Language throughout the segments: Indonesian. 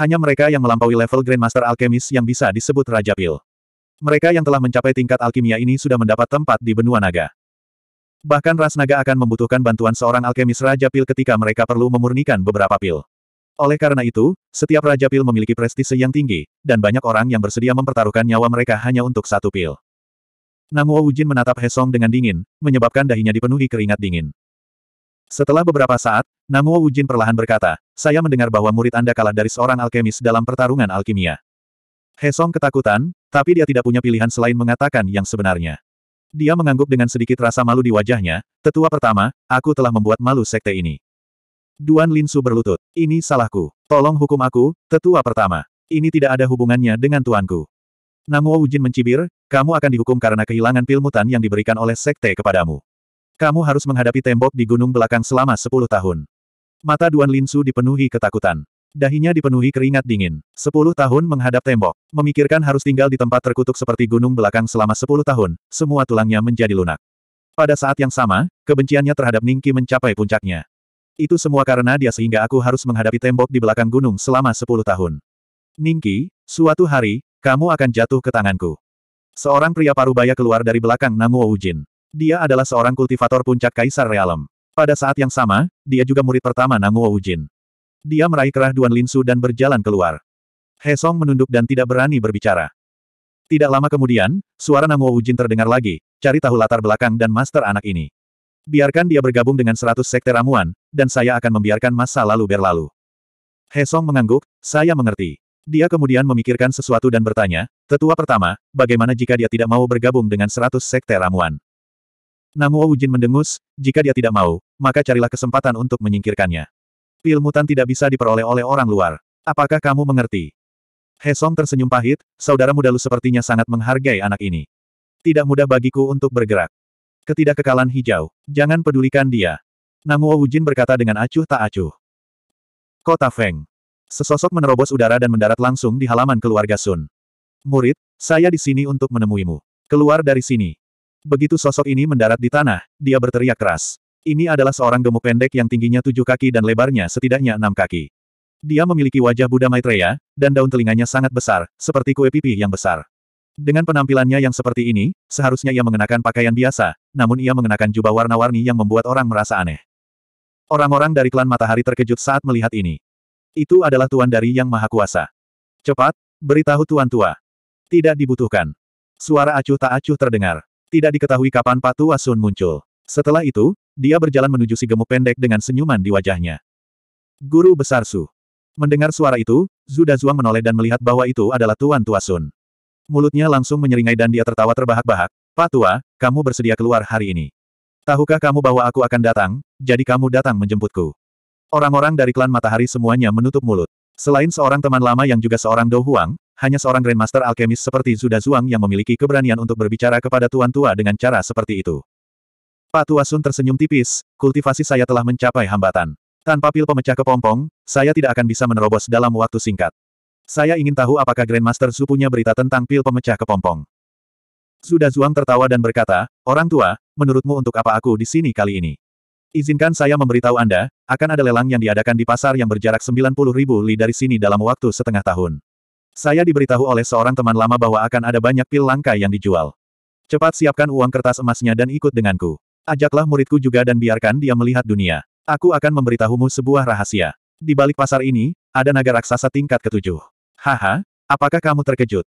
Hanya mereka yang melampaui level Grandmaster Alchemist yang bisa disebut Raja Pil. Mereka yang telah mencapai tingkat alkimia ini sudah mendapat tempat di benua naga. Bahkan ras naga akan membutuhkan bantuan seorang alkemis Raja Pil ketika mereka perlu memurnikan beberapa pil. Oleh karena itu, setiap Raja Pil memiliki prestise yang tinggi, dan banyak orang yang bersedia mempertaruhkan nyawa mereka hanya untuk satu pil. Nanguo Wujin menatap Hesong dengan dingin, menyebabkan dahinya dipenuhi keringat dingin. Setelah beberapa saat, Nanguo Wujin perlahan berkata, saya mendengar bahwa murid Anda kalah dari seorang alkemis dalam pertarungan alkimia. Hesong ketakutan, tapi dia tidak punya pilihan selain mengatakan yang sebenarnya. Dia mengangguk dengan sedikit rasa malu di wajahnya, tetua pertama, aku telah membuat malu sekte ini. Duan Lin Su berlutut, ini salahku, tolong hukum aku, tetua pertama. Ini tidak ada hubungannya dengan tuanku. Wu Wujin mencibir, kamu akan dihukum karena kehilangan pil mutan yang diberikan oleh sekte kepadamu. Kamu harus menghadapi tembok di gunung belakang selama 10 tahun. Mata Duan Linsu dipenuhi ketakutan. Dahinya dipenuhi keringat dingin. Sepuluh tahun menghadap tembok. Memikirkan harus tinggal di tempat terkutuk seperti gunung belakang selama sepuluh tahun, semua tulangnya menjadi lunak. Pada saat yang sama, kebenciannya terhadap Ningki mencapai puncaknya. Itu semua karena dia sehingga aku harus menghadapi tembok di belakang gunung selama sepuluh tahun. Ningki, suatu hari, kamu akan jatuh ke tanganku. Seorang pria parubaya keluar dari belakang Namuo Ujin. Dia adalah seorang kultivator puncak Kaisar Realem. Pada saat yang sama, dia juga murid pertama Nanguo Ujin. Dia meraih kerah Duan Linsu dan berjalan keluar. He Song menunduk dan tidak berani berbicara. Tidak lama kemudian, suara Nanguo Ujin terdengar lagi, cari tahu latar belakang dan master anak ini. Biarkan dia bergabung dengan seratus sekte ramuan, dan saya akan membiarkan masa lalu berlalu. He Song mengangguk, saya mengerti. Dia kemudian memikirkan sesuatu dan bertanya, tetua pertama, bagaimana jika dia tidak mau bergabung dengan seratus sekte ramuan? Nanguo Ujin mendengus, jika dia tidak mau, maka carilah kesempatan untuk menyingkirkannya. Pil mutan tidak bisa diperoleh oleh orang luar. Apakah kamu mengerti? Hesong tersenyum pahit, saudara muda lu sepertinya sangat menghargai anak ini. Tidak mudah bagiku untuk bergerak. Ketidakkekalan hijau, jangan pedulikan dia. Namuo Wujin berkata dengan acuh tak acuh. Kota Feng. Sesosok menerobos udara dan mendarat langsung di halaman keluarga Sun. Murid, saya di sini untuk menemuimu. Keluar dari sini. Begitu sosok ini mendarat di tanah, dia berteriak keras. Ini adalah seorang gemuk pendek yang tingginya tujuh kaki dan lebarnya setidaknya enam kaki. Dia memiliki wajah Buddha Maitreya, dan daun telinganya sangat besar, seperti kue pipih yang besar. Dengan penampilannya yang seperti ini, seharusnya ia mengenakan pakaian biasa, namun ia mengenakan jubah warna-warni yang membuat orang merasa aneh. Orang-orang dari klan matahari terkejut saat melihat ini. Itu adalah Tuan dari Yang Maha Kuasa. Cepat, beritahu Tuan Tua. Tidak dibutuhkan. Suara acuh tak acuh terdengar. Tidak diketahui kapan Patu Asun muncul. Setelah itu, dia berjalan menuju si gemuk pendek dengan senyuman di wajahnya. Guru Besar Su. Mendengar suara itu, Zuda Dazuang menoleh dan melihat bahwa itu adalah Tuan Tua Sun. Mulutnya langsung menyeringai dan dia tertawa terbahak-bahak, Pak Tua, kamu bersedia keluar hari ini. Tahukah kamu bahwa aku akan datang, jadi kamu datang menjemputku. Orang-orang dari klan matahari semuanya menutup mulut. Selain seorang teman lama yang juga seorang Dou Huang, hanya seorang Grandmaster Alkemis seperti Zuda Dazuang yang memiliki keberanian untuk berbicara kepada Tuan Tua dengan cara seperti itu. Pak Sun tersenyum tipis, kultivasi saya telah mencapai hambatan. Tanpa pil pemecah kepompong, saya tidak akan bisa menerobos dalam waktu singkat. Saya ingin tahu apakah Grandmaster Su punya berita tentang pil pemecah kepompong. Sudah Zhuang tertawa dan berkata, Orang tua, menurutmu untuk apa aku di sini kali ini? Izinkan saya memberitahu Anda, akan ada lelang yang diadakan di pasar yang berjarak 90 ribu li dari sini dalam waktu setengah tahun. Saya diberitahu oleh seorang teman lama bahwa akan ada banyak pil langka yang dijual. Cepat siapkan uang kertas emasnya dan ikut denganku. Ajaklah muridku juga dan biarkan dia melihat dunia. Aku akan memberitahumu sebuah rahasia. Di balik pasar ini, ada naga raksasa tingkat ketujuh. Haha, apakah kamu terkejut?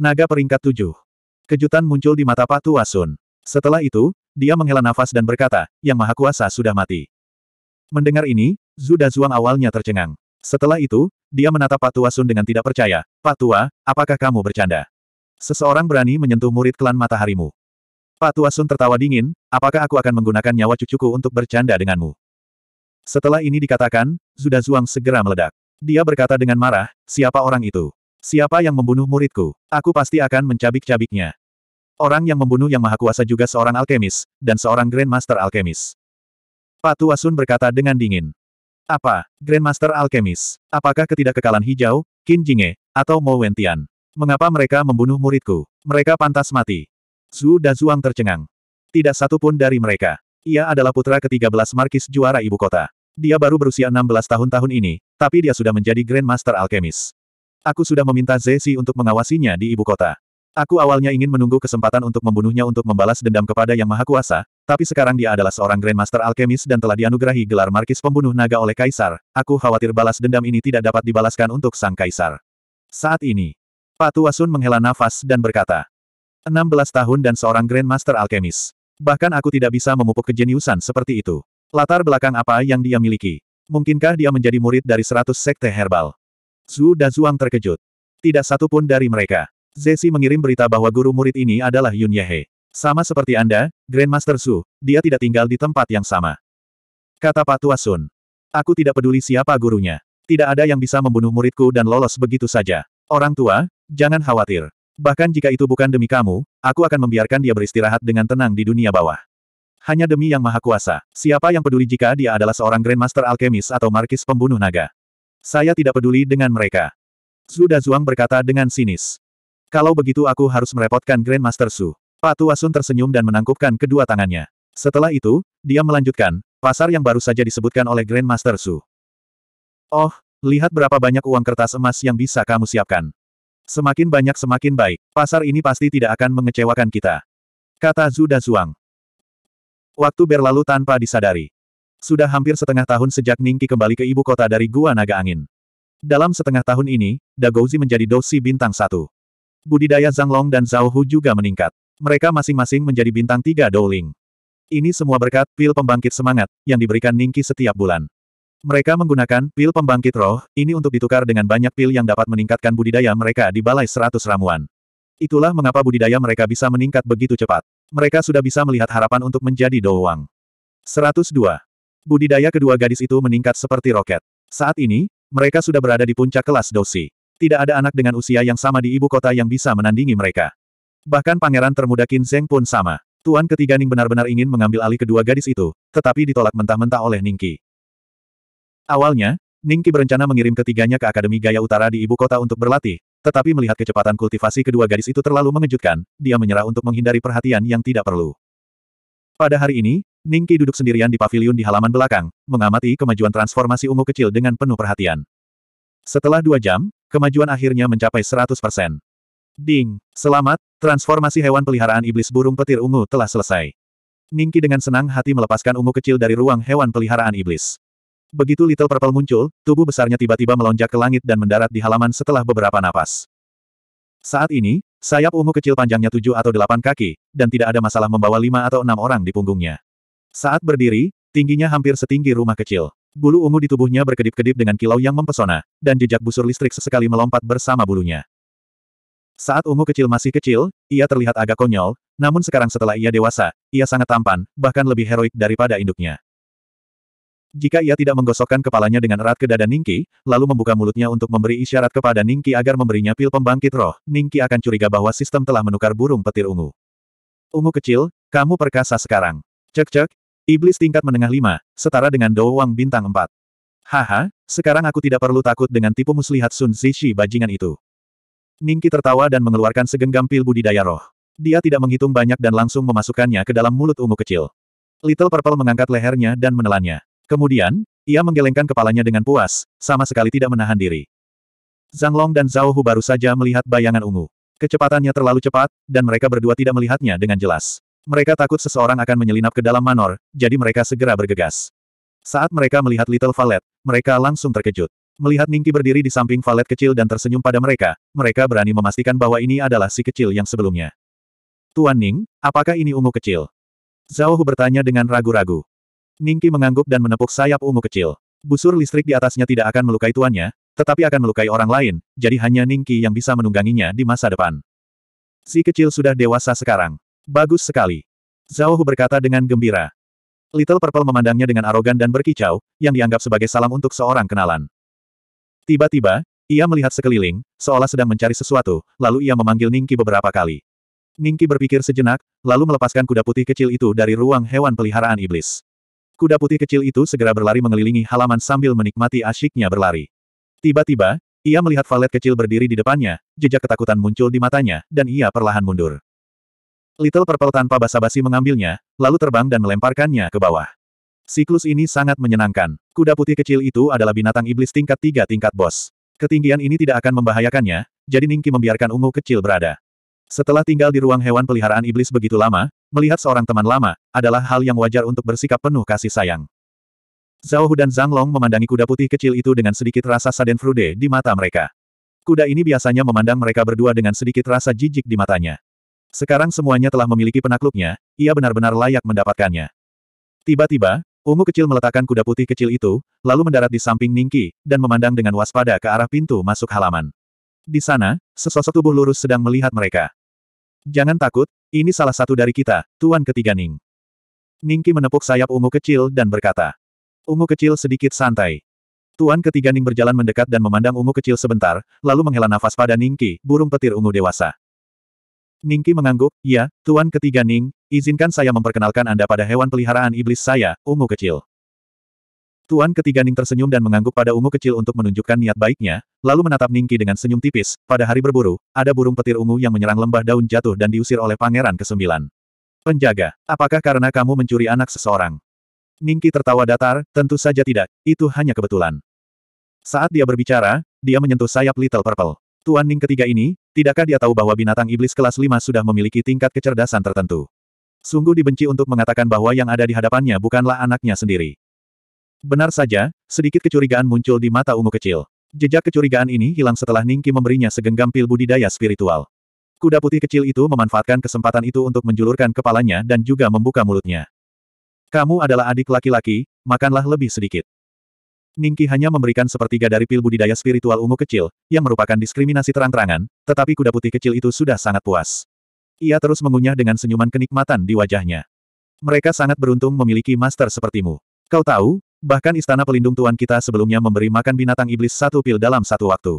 Naga peringkat tujuh. Kejutan muncul di mata patu Asun. Setelah itu, dia menghela nafas dan berkata, Yang Maha Kuasa sudah mati. Mendengar ini, Zuda Zuang awalnya tercengang. Setelah itu, dia menatap Pak Tua Sun dengan tidak percaya, Pak Tua, apakah kamu bercanda? Seseorang berani menyentuh murid klan mataharimu. Pak Tua Sun tertawa dingin, apakah aku akan menggunakan nyawa cucuku untuk bercanda denganmu? Setelah ini dikatakan, Zuda Zuang segera meledak. Dia berkata dengan marah, siapa orang itu? Siapa yang membunuh muridku? Aku pasti akan mencabik-cabiknya. Orang yang membunuh yang maha kuasa juga seorang alkemis, dan seorang Grandmaster Alkemis. Pak Tua Sun berkata dengan dingin. Apa, Grandmaster Alkemis? Apakah ketidakkekalan hijau, Qin Jinge, atau Mo Wentian? Mengapa mereka membunuh muridku? Mereka pantas mati. Zhu Zhuang tercengang. Tidak satu pun dari mereka. Ia adalah putra ke-13 Markis juara ibu kota. Dia baru berusia 16 tahun tahun ini, tapi dia sudah menjadi Grandmaster Alchemist. Aku sudah meminta Zesi untuk mengawasinya di ibu kota. Aku awalnya ingin menunggu kesempatan untuk membunuhnya untuk membalas dendam kepada Yang Maha Kuasa, tapi sekarang dia adalah seorang Grandmaster Alchemist dan telah dianugerahi gelar Markis Pembunuh Naga oleh Kaisar. Aku khawatir balas dendam ini tidak dapat dibalaskan untuk Sang Kaisar. Saat ini, Patuasun Sun menghela nafas dan berkata, 16 tahun dan seorang Grandmaster Alkemis. Bahkan aku tidak bisa memupuk kejeniusan seperti itu. Latar belakang apa yang dia miliki? Mungkinkah dia menjadi murid dari 100 sekte herbal? Zhu Dazuang terkejut. Tidak satu pun dari mereka. Zesi mengirim berita bahwa guru murid ini adalah Yun Yehe. Sama seperti Anda, Grandmaster Zhu, dia tidak tinggal di tempat yang sama. Kata Pak Tua Sun. Aku tidak peduli siapa gurunya. Tidak ada yang bisa membunuh muridku dan lolos begitu saja. Orang tua, jangan khawatir. Bahkan jika itu bukan demi kamu, aku akan membiarkan dia beristirahat dengan tenang di dunia bawah. Hanya demi yang maha kuasa, siapa yang peduli jika dia adalah seorang Grandmaster Alkemis atau Markis Pembunuh Naga. Saya tidak peduli dengan mereka. Zhu Dazhuang berkata dengan sinis. Kalau begitu aku harus merepotkan Grandmaster Su. Patu Asun tersenyum dan menangkupkan kedua tangannya. Setelah itu, dia melanjutkan, pasar yang baru saja disebutkan oleh Grandmaster Su. Oh, lihat berapa banyak uang kertas emas yang bisa kamu siapkan. Semakin banyak semakin baik. Pasar ini pasti tidak akan mengecewakan kita. Kata Zhu Dazhuang. Waktu berlalu tanpa disadari. Sudah hampir setengah tahun sejak Ningki kembali ke ibu kota dari Gua Naga Angin. Dalam setengah tahun ini, Dagouzi menjadi dosi bintang satu. Budidaya Zhang Long dan Zhao Hu juga meningkat. Mereka masing-masing menjadi bintang tiga Douling. Ini semua berkat pil pembangkit semangat, yang diberikan Ningki setiap bulan. Mereka menggunakan pil pembangkit roh, ini untuk ditukar dengan banyak pil yang dapat meningkatkan budidaya mereka di balai seratus ramuan. Itulah mengapa budidaya mereka bisa meningkat begitu cepat. Mereka sudah bisa melihat harapan untuk menjadi doang. 102. Budidaya kedua gadis itu meningkat seperti roket. Saat ini, mereka sudah berada di puncak kelas dosi. Tidak ada anak dengan usia yang sama di ibu kota yang bisa menandingi mereka. Bahkan pangeran termuda Kinseng pun sama. Tuan ketiga Ning benar-benar ingin mengambil alih kedua gadis itu, tetapi ditolak mentah-mentah oleh Ningki. Awalnya, Ningki berencana mengirim ketiganya ke Akademi Gaya Utara di ibu kota untuk berlatih, tetapi melihat kecepatan kultivasi kedua gadis itu terlalu mengejutkan, dia menyerah untuk menghindari perhatian yang tidak perlu. Pada hari ini, Ningki duduk sendirian di pavilion di halaman belakang, mengamati kemajuan transformasi ungu kecil dengan penuh perhatian. Setelah dua jam, kemajuan akhirnya mencapai 100%. Ding, selamat, transformasi hewan peliharaan iblis burung petir ungu telah selesai. Ningki dengan senang hati melepaskan ungu kecil dari ruang hewan peliharaan iblis. Begitu Little Purple muncul, tubuh besarnya tiba-tiba melonjak ke langit dan mendarat di halaman setelah beberapa napas. Saat ini, sayap ungu kecil panjangnya tujuh atau delapan kaki, dan tidak ada masalah membawa lima atau enam orang di punggungnya. Saat berdiri, tingginya hampir setinggi rumah kecil. Bulu ungu di tubuhnya berkedip-kedip dengan kilau yang mempesona, dan jejak busur listrik sesekali melompat bersama bulunya. Saat ungu kecil masih kecil, ia terlihat agak konyol, namun sekarang setelah ia dewasa, ia sangat tampan, bahkan lebih heroik daripada induknya. Jika ia tidak menggosokkan kepalanya dengan erat ke dada Ningki, lalu membuka mulutnya untuk memberi isyarat kepada Ningki agar memberinya pil pembangkit roh, Ningki akan curiga bahwa sistem telah menukar burung petir ungu. Ungu kecil, kamu perkasa sekarang. Cek-cek, iblis tingkat menengah lima, setara dengan doang bintang empat. Haha, sekarang aku tidak perlu takut dengan tipu muslihat Sun Zishi bajingan itu. Ningki tertawa dan mengeluarkan segenggam pil budidaya roh. Dia tidak menghitung banyak dan langsung memasukkannya ke dalam mulut ungu kecil. Little Purple mengangkat lehernya dan menelannya. Kemudian, ia menggelengkan kepalanya dengan puas, sama sekali tidak menahan diri. Zhang Long dan Zhao Hu baru saja melihat bayangan ungu. Kecepatannya terlalu cepat, dan mereka berdua tidak melihatnya dengan jelas. Mereka takut seseorang akan menyelinap ke dalam manor, jadi mereka segera bergegas. Saat mereka melihat Little Valet, mereka langsung terkejut. Melihat Ningki berdiri di samping Valet kecil dan tersenyum pada mereka, mereka berani memastikan bahwa ini adalah si kecil yang sebelumnya. Tuan Ning, apakah ini ungu kecil? Zhao Hu bertanya dengan ragu-ragu. Ningki mengangguk dan menepuk sayap ungu kecil. Busur listrik di atasnya tidak akan melukai tuannya, tetapi akan melukai orang lain, jadi hanya Ningki yang bisa menungganginya di masa depan. Si kecil sudah dewasa sekarang. Bagus sekali. Zhao Hu berkata dengan gembira. Little Purple memandangnya dengan arogan dan berkicau, yang dianggap sebagai salam untuk seorang kenalan. Tiba-tiba, ia melihat sekeliling, seolah sedang mencari sesuatu, lalu ia memanggil Ningki beberapa kali. Ningki berpikir sejenak, lalu melepaskan kuda putih kecil itu dari ruang hewan peliharaan iblis kuda putih kecil itu segera berlari mengelilingi halaman sambil menikmati asyiknya berlari. Tiba-tiba, ia melihat valet kecil berdiri di depannya, jejak ketakutan muncul di matanya, dan ia perlahan mundur. Little Purple tanpa basa-basi mengambilnya, lalu terbang dan melemparkannya ke bawah. Siklus ini sangat menyenangkan. Kuda putih kecil itu adalah binatang iblis tingkat tiga tingkat bos. Ketinggian ini tidak akan membahayakannya, jadi Ningki membiarkan ungu kecil berada. Setelah tinggal di ruang hewan peliharaan iblis begitu lama, Melihat seorang teman lama, adalah hal yang wajar untuk bersikap penuh kasih sayang. Zhao Hu dan Zhang Long memandangi kuda putih kecil itu dengan sedikit rasa saden frude di mata mereka. Kuda ini biasanya memandang mereka berdua dengan sedikit rasa jijik di matanya. Sekarang semuanya telah memiliki penakluknya, ia benar-benar layak mendapatkannya. Tiba-tiba, Ungu kecil meletakkan kuda putih kecil itu, lalu mendarat di samping Ningki, dan memandang dengan waspada ke arah pintu masuk halaman. Di sana, sesosok tubuh lurus sedang melihat mereka. Jangan takut, ini salah satu dari kita, Tuan Ketiga Ning. Ningki menepuk sayap ungu kecil dan berkata. Ungu kecil sedikit santai. Tuan Ketiga Ning berjalan mendekat dan memandang ungu kecil sebentar, lalu menghela nafas pada Ningki, burung petir ungu dewasa. Ningki mengangguk, ya, Tuan Ketiga Ning, izinkan saya memperkenalkan Anda pada hewan peliharaan iblis saya, ungu kecil. Tuan ketiga Ning tersenyum dan mengangguk pada ungu kecil untuk menunjukkan niat baiknya, lalu menatap Ningki dengan senyum tipis. Pada hari berburu, ada burung petir ungu yang menyerang lembah daun jatuh dan diusir oleh pangeran kesembilan. Penjaga, apakah karena kamu mencuri anak seseorang? Ningki tertawa datar, tentu saja tidak, itu hanya kebetulan. Saat dia berbicara, dia menyentuh sayap Little Purple. Tuan Ning ketiga ini, tidakkah dia tahu bahwa binatang iblis kelas 5 sudah memiliki tingkat kecerdasan tertentu? Sungguh dibenci untuk mengatakan bahwa yang ada di hadapannya bukanlah anaknya sendiri. Benar saja, sedikit kecurigaan muncul di mata ungu kecil. Jejak kecurigaan ini hilang setelah Ningki memberinya segenggam pil budidaya spiritual. Kuda putih kecil itu memanfaatkan kesempatan itu untuk menjulurkan kepalanya dan juga membuka mulutnya. Kamu adalah adik laki-laki, makanlah lebih sedikit. Ningki hanya memberikan sepertiga dari pil budidaya spiritual ungu kecil, yang merupakan diskriminasi terang-terangan, tetapi kuda putih kecil itu sudah sangat puas. Ia terus mengunyah dengan senyuman kenikmatan di wajahnya. Mereka sangat beruntung memiliki master sepertimu. Kau tahu, Bahkan istana pelindung tuan kita sebelumnya memberi makan binatang iblis satu pil dalam satu waktu.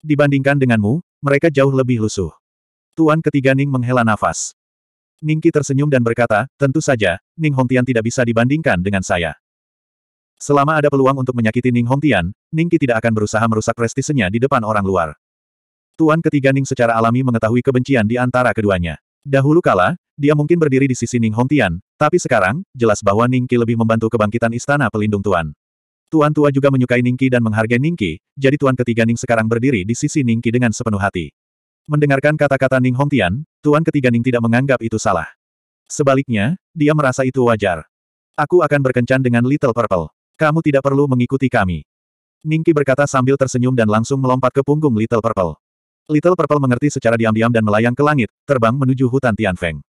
Dibandingkan denganmu, mereka jauh lebih lusuh. Tuan ketiga Ning menghela nafas. Ningki tersenyum dan berkata, tentu saja, Ning Hongtian tidak bisa dibandingkan dengan saya. Selama ada peluang untuk menyakiti Ning Hongtian, Ningki tidak akan berusaha merusak prestisenya di depan orang luar. Tuan ketiga Ning secara alami mengetahui kebencian di antara keduanya. Dahulu kala, dia mungkin berdiri di sisi Ning Hongtian, tapi sekarang, jelas bahwa Ning Qi lebih membantu kebangkitan istana pelindung Tuan. Tuan tua juga menyukai Ning Ningki dan menghargai Ning Ningki, jadi Tuan ketiga Ning sekarang berdiri di sisi Ning Ningki dengan sepenuh hati. Mendengarkan kata-kata Ning Hongtian, Tuan ketiga Ning tidak menganggap itu salah. Sebaliknya, dia merasa itu wajar. Aku akan berkencan dengan Little Purple. Kamu tidak perlu mengikuti kami. Ning Ningki berkata sambil tersenyum dan langsung melompat ke punggung Little Purple. Little Purple mengerti secara diam-diam dan melayang ke langit, terbang menuju hutan Tianfeng.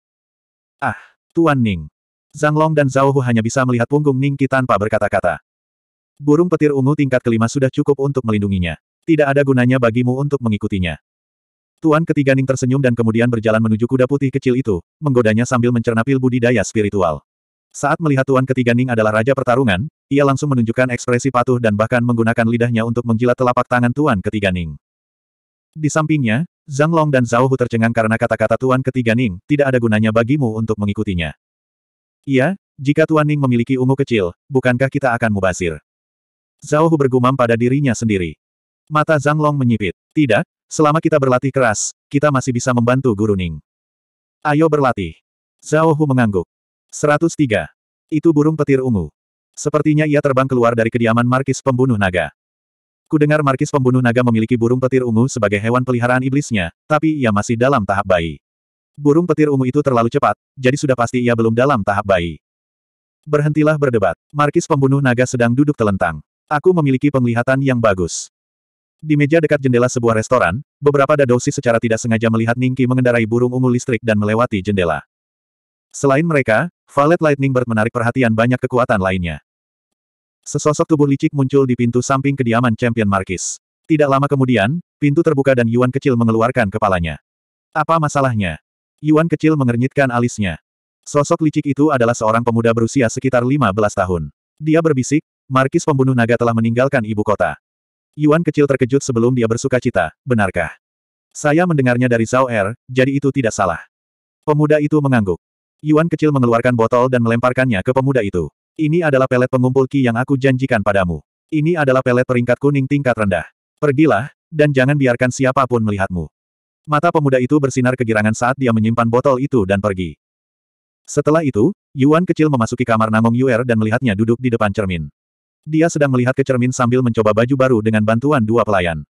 Ah, Tuan Ning. Zhang Long dan Zhao Hu hanya bisa melihat punggung Ning Qi tanpa berkata-kata. Burung petir ungu tingkat kelima sudah cukup untuk melindunginya. Tidak ada gunanya bagimu untuk mengikutinya. Tuan ketiga Ning tersenyum dan kemudian berjalan menuju kuda putih kecil itu, menggodanya sambil mencerna pil budidaya spiritual. Saat melihat Tuan ketiga Ning adalah raja pertarungan, ia langsung menunjukkan ekspresi patuh dan bahkan menggunakan lidahnya untuk menjilat telapak tangan Tuan ketiga Ning. Di sampingnya, Zhang Long dan Zhao Hu tercengang karena kata-kata Tuan ketiga Ning, tidak ada gunanya bagimu untuk mengikutinya. Iya, jika Tuan Ning memiliki ungu kecil, bukankah kita akan mubasir? Zhao Hu bergumam pada dirinya sendiri. Mata Zhang Long menyipit. Tidak, selama kita berlatih keras, kita masih bisa membantu Guru Ning. Ayo berlatih. Zhao Hu mengangguk. 103. Itu burung petir ungu. Sepertinya ia terbang keluar dari kediaman Markis Pembunuh Naga. Kudengar Markis pembunuh naga memiliki burung petir ungu sebagai hewan peliharaan iblisnya, tapi ia masih dalam tahap bayi. Burung petir ungu itu terlalu cepat, jadi sudah pasti ia belum dalam tahap bayi. Berhentilah berdebat. Markis pembunuh naga sedang duduk telentang. Aku memiliki penglihatan yang bagus. Di meja dekat jendela sebuah restoran, beberapa dadosi secara tidak sengaja melihat Ningki mengendarai burung ungu listrik dan melewati jendela. Selain mereka, Valet Lightning Bird menarik perhatian banyak kekuatan lainnya. Sesosok tubuh licik muncul di pintu samping kediaman Champion Markis. Tidak lama kemudian, pintu terbuka dan Yuan kecil mengeluarkan kepalanya. Apa masalahnya? Yuan kecil mengernyitkan alisnya. Sosok licik itu adalah seorang pemuda berusia sekitar 15 tahun. Dia berbisik, Markis pembunuh naga telah meninggalkan ibu kota. Yuan kecil terkejut sebelum dia bersuka cita, benarkah? Saya mendengarnya dari Zhao Er, jadi itu tidak salah. Pemuda itu mengangguk. Yuan kecil mengeluarkan botol dan melemparkannya ke pemuda itu. Ini adalah pelet pengumpul ki yang aku janjikan padamu. Ini adalah pelet peringkat kuning tingkat rendah. Pergilah, dan jangan biarkan siapapun melihatmu. Mata pemuda itu bersinar kegirangan saat dia menyimpan botol itu dan pergi. Setelah itu, Yuan kecil memasuki kamar Nangong Yuer dan melihatnya duduk di depan cermin. Dia sedang melihat ke cermin sambil mencoba baju baru dengan bantuan dua pelayan.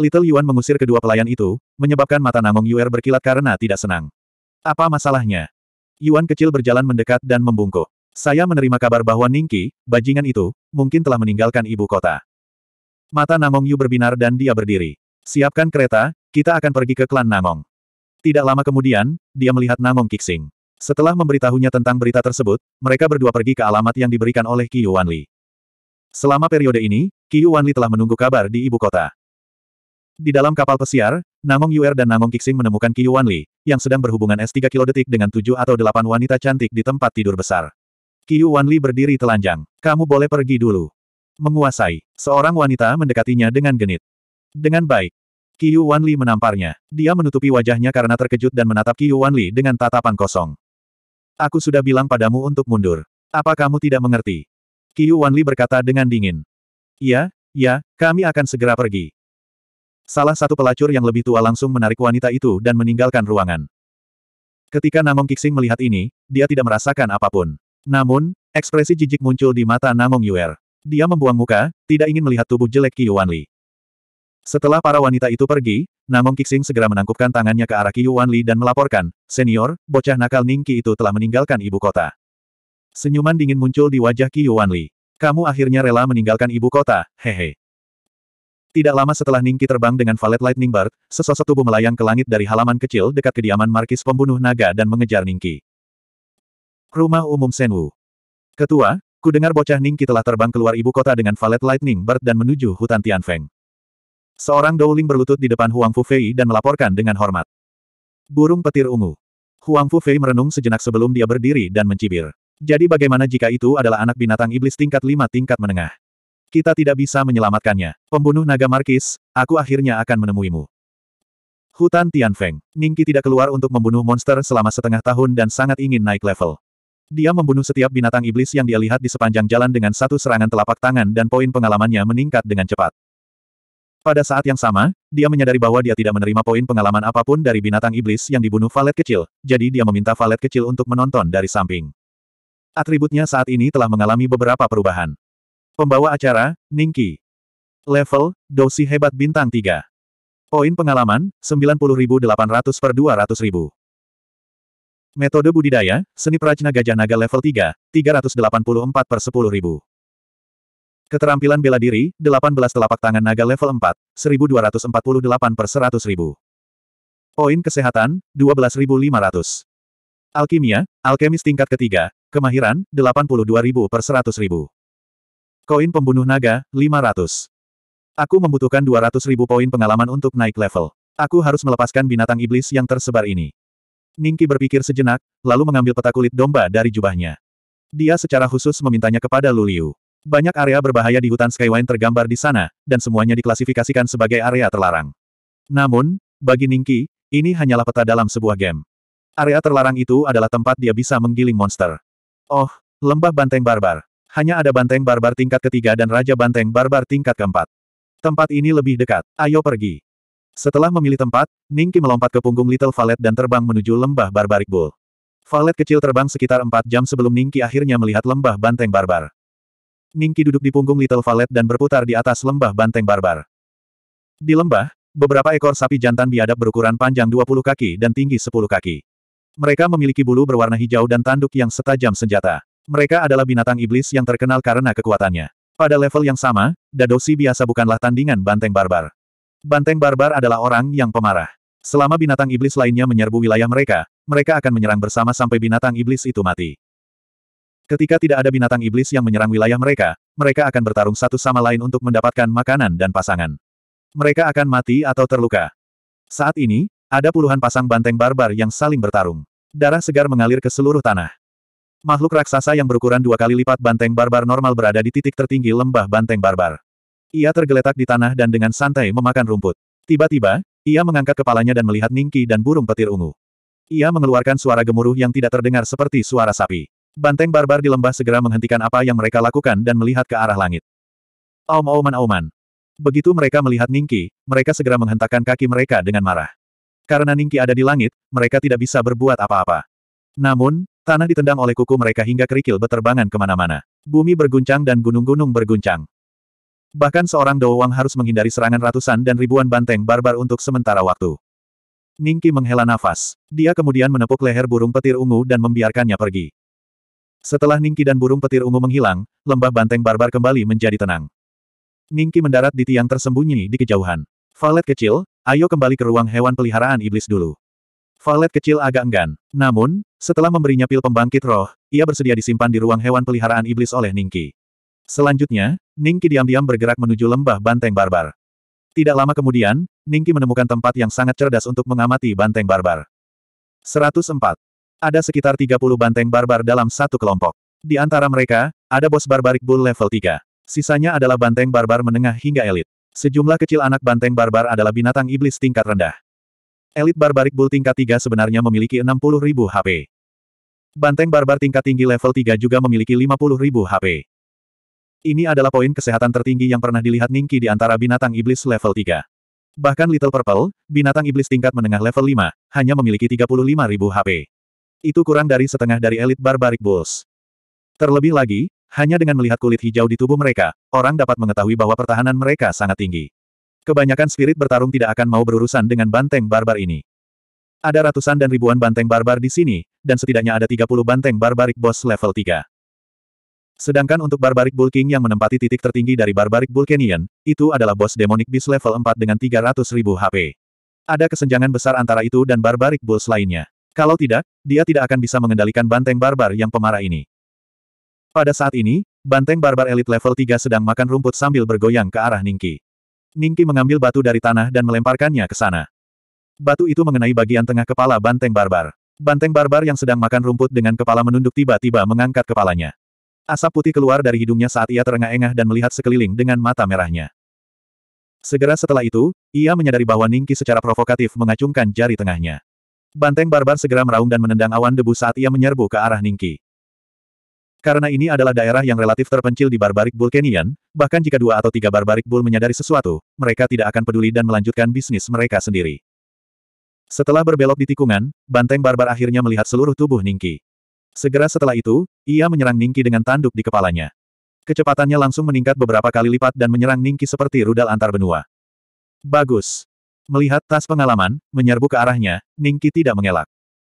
Little Yuan mengusir kedua pelayan itu, menyebabkan mata Nangong Yuer berkilat karena tidak senang. Apa masalahnya? Yuan kecil berjalan mendekat dan membungkuk. Saya menerima kabar bahwa Ningki, bajingan itu, mungkin telah meninggalkan ibu kota. Mata Namong Yu berbinar dan dia berdiri. Siapkan kereta, kita akan pergi ke klan Namong. Tidak lama kemudian, dia melihat Namong Kixing. Setelah memberitahunya tentang berita tersebut, mereka berdua pergi ke alamat yang diberikan oleh Qiu Wanli. Selama periode ini, Qiu Wanli telah menunggu kabar di ibu kota. Di dalam kapal pesiar, Namong Yuer dan Namong Kixing menemukan Qiu Wanli, yang sedang berhubungan S3 kilodetik dengan tujuh atau delapan wanita cantik di tempat tidur besar. Qiu Wanli berdiri telanjang. Kamu boleh pergi dulu. Menguasai. Seorang wanita mendekatinya dengan genit. Dengan baik. Qiu Wanli menamparnya. Dia menutupi wajahnya karena terkejut dan menatap Qiu Wanli dengan tatapan kosong. Aku sudah bilang padamu untuk mundur. Apa kamu tidak mengerti? Qiu Wanli berkata dengan dingin. Ya, ya, kami akan segera pergi. Salah satu pelacur yang lebih tua langsung menarik wanita itu dan meninggalkan ruangan. Ketika Namong Kixing melihat ini, dia tidak merasakan apapun. Namun, ekspresi jijik muncul di mata Namong Yuer. Dia membuang muka, tidak ingin melihat tubuh jelek Qi Li. Setelah para wanita itu pergi, Namong Kixing segera menangkupkan tangannya ke arah Qi Li dan melaporkan, Senior, bocah nakal Ningki itu telah meninggalkan ibu kota. Senyuman dingin muncul di wajah Qi Li. Kamu akhirnya rela meninggalkan ibu kota, hehe. Tidak lama setelah Ningki terbang dengan Valet Lightning Bird, sesosok tubuh melayang ke langit dari halaman kecil dekat kediaman Markis Pembunuh Naga dan mengejar Ningki. Rumah Umum Senwu. Ketua, ku dengar bocah Ningki telah terbang keluar ibu kota dengan valet Lightning Bird dan menuju hutan Tianfeng. Seorang Douling berlutut di depan Huang Fufei dan melaporkan dengan hormat. Burung petir ungu. Huang Fufei merenung sejenak sebelum dia berdiri dan mencibir. Jadi bagaimana jika itu adalah anak binatang iblis tingkat lima tingkat menengah? Kita tidak bisa menyelamatkannya. Pembunuh naga Markis, aku akhirnya akan menemuimu. Hutan Tianfeng. Ningki tidak keluar untuk membunuh monster selama setengah tahun dan sangat ingin naik level. Dia membunuh setiap binatang iblis yang dia lihat di sepanjang jalan dengan satu serangan telapak tangan dan poin pengalamannya meningkat dengan cepat. Pada saat yang sama, dia menyadari bahwa dia tidak menerima poin pengalaman apapun dari binatang iblis yang dibunuh valet kecil, jadi dia meminta valet kecil untuk menonton dari samping. Atributnya saat ini telah mengalami beberapa perubahan. Pembawa acara, Ningki. Level, Dosi Hebat Bintang 3. Poin pengalaman, 90.800 per 200.000. Metode budidaya, seni prajna gajah naga level 3, 384 per 10.000. Keterampilan bela diri, 18 telapak tangan naga level 4, 1248 per 100.000. Poin kesehatan, 12.500. Alkimia, alkemis tingkat ketiga, kemahiran, 82.000 per 100.000. Koin pembunuh naga, 500. Aku membutuhkan 200.000 poin pengalaman untuk naik level. Aku harus melepaskan binatang iblis yang tersebar ini. Ningki berpikir sejenak, lalu mengambil peta kulit domba dari jubahnya. Dia secara khusus memintanya kepada Luliu. Banyak area berbahaya di hutan Skywine tergambar di sana, dan semuanya diklasifikasikan sebagai area terlarang. Namun, bagi Ningki, ini hanyalah peta dalam sebuah game. Area terlarang itu adalah tempat dia bisa menggiling monster. Oh, lembah banteng barbar. Hanya ada banteng barbar tingkat ketiga dan raja banteng barbar tingkat keempat. Tempat ini lebih dekat, ayo pergi. Setelah memilih tempat, Ningki melompat ke punggung Little Valet dan terbang menuju lembah Barbaric Bull. Valet kecil terbang sekitar 4 jam sebelum Ningki akhirnya melihat lembah banteng barbar. Ningki duduk di punggung Little Valet dan berputar di atas lembah banteng barbar. Di lembah, beberapa ekor sapi jantan biadab berukuran panjang 20 kaki dan tinggi 10 kaki. Mereka memiliki bulu berwarna hijau dan tanduk yang setajam senjata. Mereka adalah binatang iblis yang terkenal karena kekuatannya. Pada level yang sama, Dadosi biasa bukanlah tandingan banteng barbar. Banteng barbar adalah orang yang pemarah. Selama binatang iblis lainnya menyerbu wilayah mereka, mereka akan menyerang bersama sampai binatang iblis itu mati. Ketika tidak ada binatang iblis yang menyerang wilayah mereka, mereka akan bertarung satu sama lain untuk mendapatkan makanan dan pasangan. Mereka akan mati atau terluka. Saat ini, ada puluhan pasang banteng barbar yang saling bertarung. Darah segar mengalir ke seluruh tanah. Makhluk raksasa yang berukuran dua kali lipat banteng barbar normal berada di titik tertinggi lembah banteng barbar. Ia tergeletak di tanah dan dengan santai memakan rumput. Tiba-tiba, ia mengangkat kepalanya dan melihat Ningki dan burung petir ungu. Ia mengeluarkan suara gemuruh yang tidak terdengar seperti suara sapi. Banteng barbar di lembah segera menghentikan apa yang mereka lakukan dan melihat ke arah langit. Aum auman auman. Begitu mereka melihat Ningki, mereka segera menghentakkan kaki mereka dengan marah. Karena Ningki ada di langit, mereka tidak bisa berbuat apa-apa. Namun, tanah ditendang oleh kuku mereka hingga kerikil beterbangan kemana-mana. Bumi berguncang dan gunung-gunung berguncang. Bahkan seorang Dou harus menghindari serangan ratusan dan ribuan banteng barbar untuk sementara waktu. Ningki menghela nafas. Dia kemudian menepuk leher burung petir ungu dan membiarkannya pergi. Setelah Ningki dan burung petir ungu menghilang, lembah banteng barbar kembali menjadi tenang. Ningki mendarat di tiang tersembunyi di kejauhan. Valet kecil, ayo kembali ke ruang hewan peliharaan iblis dulu. Valet kecil agak enggan. Namun, setelah memberinya pil pembangkit roh, ia bersedia disimpan di ruang hewan peliharaan iblis oleh Ningki. Selanjutnya, Ningki diam-diam bergerak menuju lembah banteng barbar. Tidak lama kemudian, Ningki menemukan tempat yang sangat cerdas untuk mengamati banteng barbar. 104. Ada sekitar 30 banteng barbar dalam satu kelompok. Di antara mereka, ada bos barbarik bull level 3. Sisanya adalah banteng barbar menengah hingga elit. Sejumlah kecil anak banteng barbar adalah binatang iblis tingkat rendah. Elit barbarik bull tingkat 3 sebenarnya memiliki 60.000 HP. Banteng barbar tingkat tinggi level 3 juga memiliki 50.000 HP. Ini adalah poin kesehatan tertinggi yang pernah dilihat Ningki di antara binatang iblis level 3. Bahkan Little Purple, binatang iblis tingkat menengah level 5, hanya memiliki 35.000 HP. Itu kurang dari setengah dari elit Barbaric Bulls. Terlebih lagi, hanya dengan melihat kulit hijau di tubuh mereka, orang dapat mengetahui bahwa pertahanan mereka sangat tinggi. Kebanyakan spirit bertarung tidak akan mau berurusan dengan banteng barbar ini. Ada ratusan dan ribuan banteng barbar di sini, dan setidaknya ada 30 banteng barbarik bos level 3. Sedangkan untuk Barbaric Bulking yang menempati titik tertinggi dari Barbaric Bulkanian, itu adalah bos Demonic Beast level 4 dengan 300.000 HP. Ada kesenjangan besar antara itu dan Barbaric Bulls lainnya. Kalau tidak, dia tidak akan bisa mengendalikan banteng barbar yang pemarah ini. Pada saat ini, banteng barbar elit level 3 sedang makan rumput sambil bergoyang ke arah Ningki. Ningki mengambil batu dari tanah dan melemparkannya ke sana. Batu itu mengenai bagian tengah kepala banteng barbar. Banteng barbar yang sedang makan rumput dengan kepala menunduk tiba-tiba mengangkat kepalanya. Asap putih keluar dari hidungnya saat ia terengah-engah dan melihat sekeliling dengan mata merahnya. Segera setelah itu, ia menyadari bahwa Ningki secara provokatif mengacungkan jari tengahnya. Banteng barbar segera meraung dan menendang awan debu saat ia menyerbu ke arah Ningki. Karena ini adalah daerah yang relatif terpencil di Barbaric Canyon, bahkan jika dua atau tiga barbarik Bull menyadari sesuatu, mereka tidak akan peduli dan melanjutkan bisnis mereka sendiri. Setelah berbelok di tikungan, banteng barbar akhirnya melihat seluruh tubuh Ningki. Segera setelah itu, ia menyerang Ningki dengan tanduk di kepalanya. Kecepatannya langsung meningkat beberapa kali lipat dan menyerang Ningki seperti rudal antar benua. Bagus. Melihat tas pengalaman, menyerbu ke arahnya, Ningki tidak mengelak.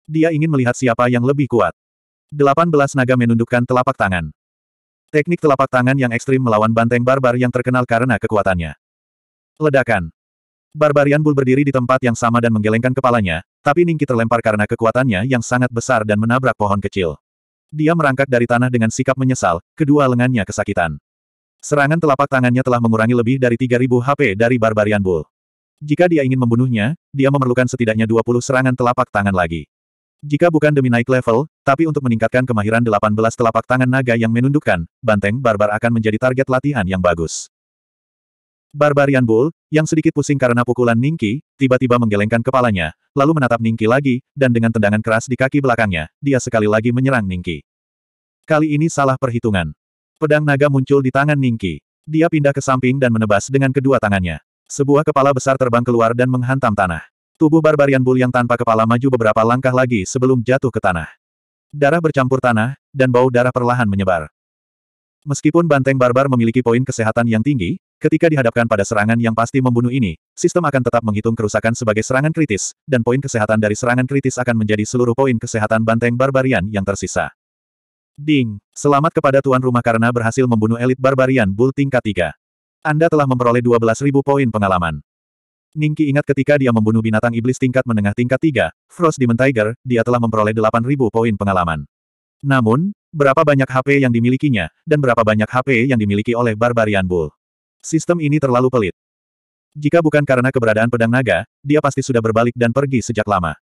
Dia ingin melihat siapa yang lebih kuat. 18 naga menundukkan telapak tangan. Teknik telapak tangan yang ekstrim melawan banteng barbar yang terkenal karena kekuatannya. Ledakan. Barbarian Bull berdiri di tempat yang sama dan menggelengkan kepalanya, tapi Ningki terlempar karena kekuatannya yang sangat besar dan menabrak pohon kecil. Dia merangkak dari tanah dengan sikap menyesal, kedua lengannya kesakitan. Serangan telapak tangannya telah mengurangi lebih dari 3000 HP dari Barbarian Bull. Jika dia ingin membunuhnya, dia memerlukan setidaknya 20 serangan telapak tangan lagi. Jika bukan demi naik level, tapi untuk meningkatkan kemahiran 18 telapak tangan naga yang menundukkan, banteng barbar akan menjadi target latihan yang bagus. Barbarian Bull, yang sedikit pusing karena pukulan Ningki, tiba-tiba menggelengkan kepalanya, lalu menatap Ningki lagi, dan dengan tendangan keras di kaki belakangnya, dia sekali lagi menyerang Ningki. Kali ini salah perhitungan. Pedang naga muncul di tangan Ningki. Dia pindah ke samping dan menebas dengan kedua tangannya. Sebuah kepala besar terbang keluar dan menghantam tanah. Tubuh Barbarian Bull yang tanpa kepala maju beberapa langkah lagi sebelum jatuh ke tanah. Darah bercampur tanah, dan bau darah perlahan menyebar. Meskipun banteng barbar memiliki poin kesehatan yang tinggi, Ketika dihadapkan pada serangan yang pasti membunuh ini, sistem akan tetap menghitung kerusakan sebagai serangan kritis, dan poin kesehatan dari serangan kritis akan menjadi seluruh poin kesehatan banteng barbarian yang tersisa. Ding, selamat kepada tuan rumah karena berhasil membunuh elit barbarian bull tingkat 3. Anda telah memperoleh 12.000 poin pengalaman. Ningki ingat ketika dia membunuh binatang iblis tingkat menengah tingkat 3, Frost Demon Tiger, dia telah memperoleh 8.000 poin pengalaman. Namun, berapa banyak HP yang dimilikinya, dan berapa banyak HP yang dimiliki oleh Barbarian Bull? Sistem ini terlalu pelit. Jika bukan karena keberadaan pedang naga, dia pasti sudah berbalik dan pergi sejak lama.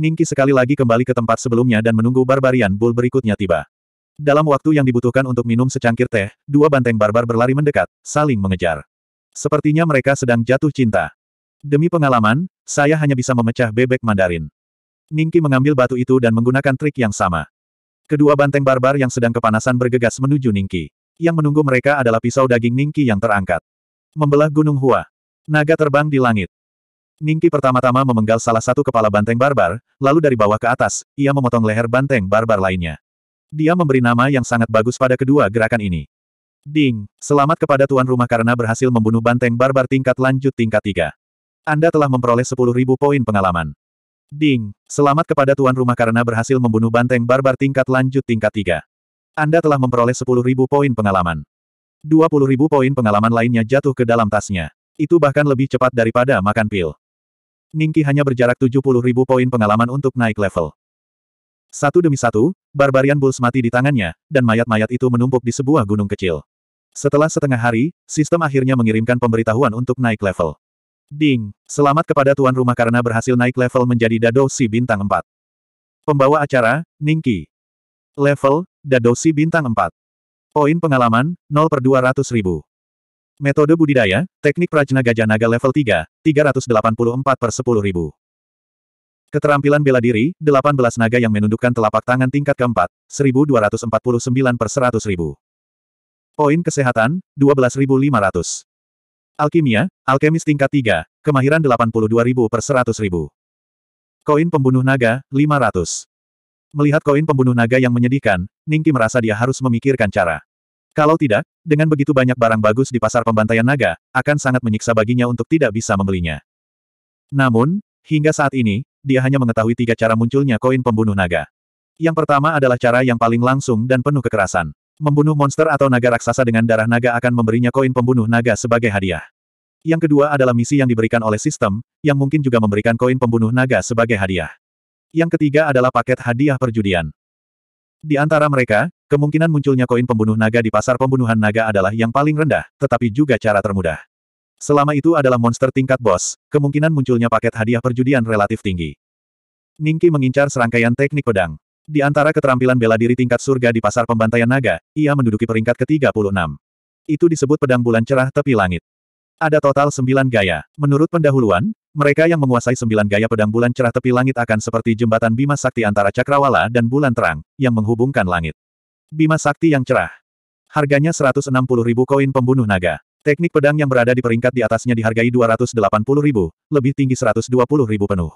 Ningki sekali lagi kembali ke tempat sebelumnya dan menunggu barbarian bull berikutnya tiba. Dalam waktu yang dibutuhkan untuk minum secangkir teh, dua banteng barbar berlari mendekat, saling mengejar. Sepertinya mereka sedang jatuh cinta. Demi pengalaman, saya hanya bisa memecah bebek mandarin. Ningki mengambil batu itu dan menggunakan trik yang sama. Kedua banteng barbar yang sedang kepanasan bergegas menuju Ningki. Yang menunggu mereka adalah pisau daging Ningki yang terangkat. Membelah Gunung Hua. Naga terbang di langit. Ningki pertama-tama memenggal salah satu kepala banteng barbar, lalu dari bawah ke atas, ia memotong leher banteng barbar lainnya. Dia memberi nama yang sangat bagus pada kedua gerakan ini. Ding, selamat kepada tuan rumah karena berhasil membunuh banteng barbar tingkat lanjut tingkat 3. Anda telah memperoleh 10.000 poin pengalaman. Ding, selamat kepada tuan rumah karena berhasil membunuh banteng barbar tingkat lanjut tingkat 3. Anda telah memperoleh 10.000 poin pengalaman. 20.000 poin pengalaman lainnya jatuh ke dalam tasnya. Itu bahkan lebih cepat daripada makan pil. Ningki hanya berjarak 70.000 poin pengalaman untuk naik level. Satu demi satu, Barbarian Bulls mati di tangannya, dan mayat-mayat itu menumpuk di sebuah gunung kecil. Setelah setengah hari, sistem akhirnya mengirimkan pemberitahuan untuk naik level. Ding, selamat kepada tuan rumah karena berhasil naik level menjadi Dado Si Bintang 4. Pembawa acara, Ningki. Level, Dadosi bintang 4. Poin pengalaman, 0 per 200 ribu. Metode budidaya, teknik prajna gajah naga level 3, 384 per 10 ribu. Keterampilan bela diri, 18 naga yang menundukkan telapak tangan tingkat keempat, 1249 per 100 ribu. Poin kesehatan, 12.500. Alkimia, alkemis tingkat 3, kemahiran 82.000 per 100.000. Koin pembunuh naga, 500. Melihat koin pembunuh naga yang menyedihkan, Ningki merasa dia harus memikirkan cara. Kalau tidak, dengan begitu banyak barang bagus di pasar pembantaian naga, akan sangat menyiksa baginya untuk tidak bisa membelinya. Namun, hingga saat ini, dia hanya mengetahui tiga cara munculnya koin pembunuh naga. Yang pertama adalah cara yang paling langsung dan penuh kekerasan. Membunuh monster atau naga raksasa dengan darah naga akan memberinya koin pembunuh naga sebagai hadiah. Yang kedua adalah misi yang diberikan oleh sistem, yang mungkin juga memberikan koin pembunuh naga sebagai hadiah. Yang ketiga adalah paket hadiah perjudian. Di antara mereka, kemungkinan munculnya koin pembunuh naga di pasar pembunuhan naga adalah yang paling rendah, tetapi juga cara termudah. Selama itu adalah monster tingkat bos, kemungkinan munculnya paket hadiah perjudian relatif tinggi. Ningki mengincar serangkaian teknik pedang. Di antara keterampilan bela diri tingkat surga di pasar pembantaian naga, ia menduduki peringkat ke-36. Itu disebut pedang bulan cerah tepi langit. Ada total sembilan gaya. Menurut pendahuluan, mereka yang menguasai sembilan gaya pedang bulan cerah tepi langit akan seperti jembatan Bima Sakti antara Cakrawala dan bulan terang, yang menghubungkan langit. Bima Sakti yang cerah. Harganya 160 ribu koin pembunuh naga. Teknik pedang yang berada di peringkat di atasnya dihargai 280 ribu, lebih tinggi 120 ribu penuh.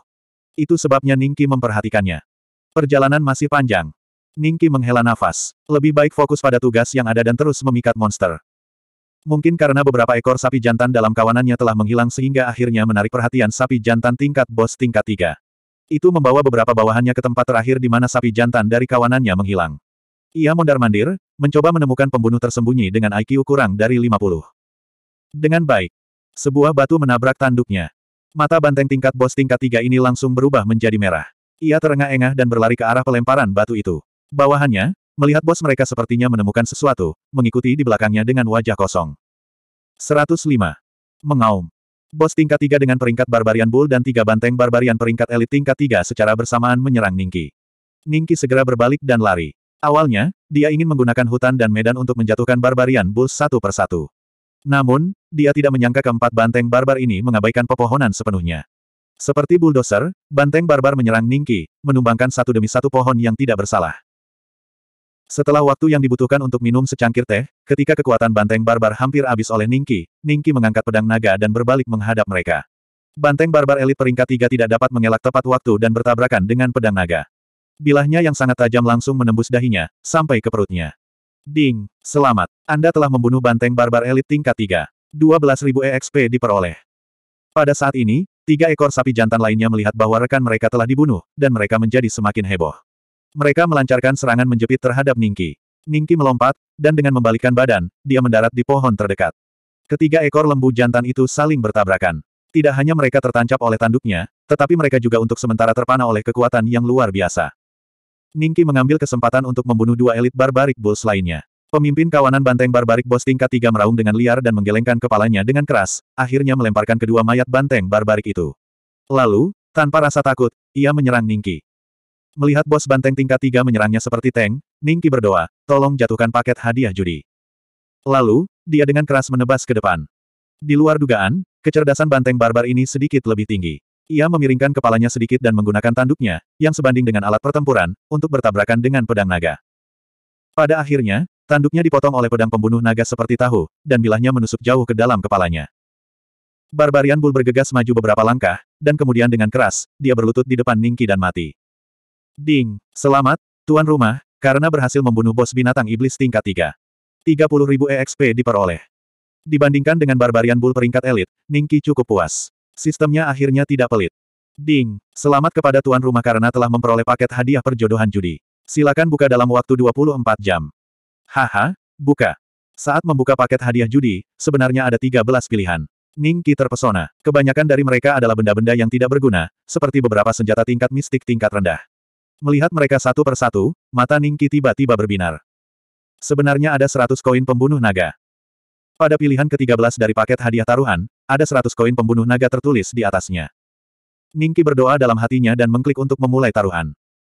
Itu sebabnya Ningki memperhatikannya. Perjalanan masih panjang. Ningki menghela nafas. Lebih baik fokus pada tugas yang ada dan terus memikat monster. Mungkin karena beberapa ekor sapi jantan dalam kawanannya telah menghilang sehingga akhirnya menarik perhatian sapi jantan tingkat bos tingkat tiga. Itu membawa beberapa bawahannya ke tempat terakhir di mana sapi jantan dari kawanannya menghilang. Ia mondar-mandir, mencoba menemukan pembunuh tersembunyi dengan IQ kurang dari 50. Dengan baik. Sebuah batu menabrak tanduknya. Mata banteng tingkat bos tingkat tiga ini langsung berubah menjadi merah. Ia terengah-engah dan berlari ke arah pelemparan batu itu. Bawahannya, Melihat bos mereka sepertinya menemukan sesuatu, mengikuti di belakangnya dengan wajah kosong. 105. Mengaum. Bos tingkat 3 dengan peringkat Barbarian Bull dan tiga banteng Barbarian peringkat elit tingkat 3 secara bersamaan menyerang Ningki. Ningki segera berbalik dan lari. Awalnya, dia ingin menggunakan hutan dan medan untuk menjatuhkan Barbarian Bull satu persatu. Namun, dia tidak menyangka keempat banteng barbar ini mengabaikan pepohonan sepenuhnya. Seperti bulldozer, banteng barbar menyerang Ningki, menumbangkan satu demi satu pohon yang tidak bersalah. Setelah waktu yang dibutuhkan untuk minum secangkir teh, ketika kekuatan banteng barbar hampir habis oleh Ningki, Ningki mengangkat pedang naga dan berbalik menghadap mereka. Banteng barbar elit peringkat tiga tidak dapat mengelak tepat waktu dan bertabrakan dengan pedang naga. Bilahnya yang sangat tajam langsung menembus dahinya, sampai ke perutnya. Ding, selamat, Anda telah membunuh banteng barbar elit tingkat tiga. 12.000 EXP diperoleh. Pada saat ini, tiga ekor sapi jantan lainnya melihat bahwa rekan mereka telah dibunuh, dan mereka menjadi semakin heboh. Mereka melancarkan serangan menjepit terhadap Ningki. Ningki melompat, dan dengan membalikkan badan, dia mendarat di pohon terdekat. Ketiga ekor lembu jantan itu saling bertabrakan. Tidak hanya mereka tertancap oleh tanduknya, tetapi mereka juga untuk sementara terpana oleh kekuatan yang luar biasa. Ningki mengambil kesempatan untuk membunuh dua elit barbarik bulls lainnya. Pemimpin kawanan banteng barbarik bos tingkat tiga meraung dengan liar dan menggelengkan kepalanya dengan keras, akhirnya melemparkan kedua mayat banteng barbarik itu. Lalu, tanpa rasa takut, ia menyerang Ningki. Melihat bos banteng tingkat tiga menyerangnya seperti tank, Ningki berdoa, tolong jatuhkan paket hadiah judi. Lalu, dia dengan keras menebas ke depan. Di luar dugaan, kecerdasan banteng barbar ini sedikit lebih tinggi. Ia memiringkan kepalanya sedikit dan menggunakan tanduknya, yang sebanding dengan alat pertempuran, untuk bertabrakan dengan pedang naga. Pada akhirnya, tanduknya dipotong oleh pedang pembunuh naga seperti tahu, dan bilahnya menusuk jauh ke dalam kepalanya. Barbarian Bull bergegas maju beberapa langkah, dan kemudian dengan keras, dia berlutut di depan Ningki dan mati. Ding. Selamat, tuan rumah, karena berhasil membunuh bos binatang iblis tingkat 3. 30 ribu EXP diperoleh. Dibandingkan dengan Barbarian Bull peringkat elit, Ningki cukup puas. Sistemnya akhirnya tidak pelit. Ding. Selamat kepada tuan rumah karena telah memperoleh paket hadiah perjodohan judi. Silakan buka dalam waktu 24 jam. Haha, buka. Saat membuka paket hadiah judi, sebenarnya ada 13 pilihan. Ningki terpesona. Kebanyakan dari mereka adalah benda-benda yang tidak berguna, seperti beberapa senjata tingkat mistik tingkat rendah. Melihat mereka satu persatu, mata Ningki tiba-tiba berbinar. Sebenarnya ada seratus koin pembunuh naga. Pada pilihan ke-13 dari paket hadiah taruhan, ada seratus koin pembunuh naga tertulis di atasnya. Ningki berdoa dalam hatinya dan mengklik untuk memulai taruhan.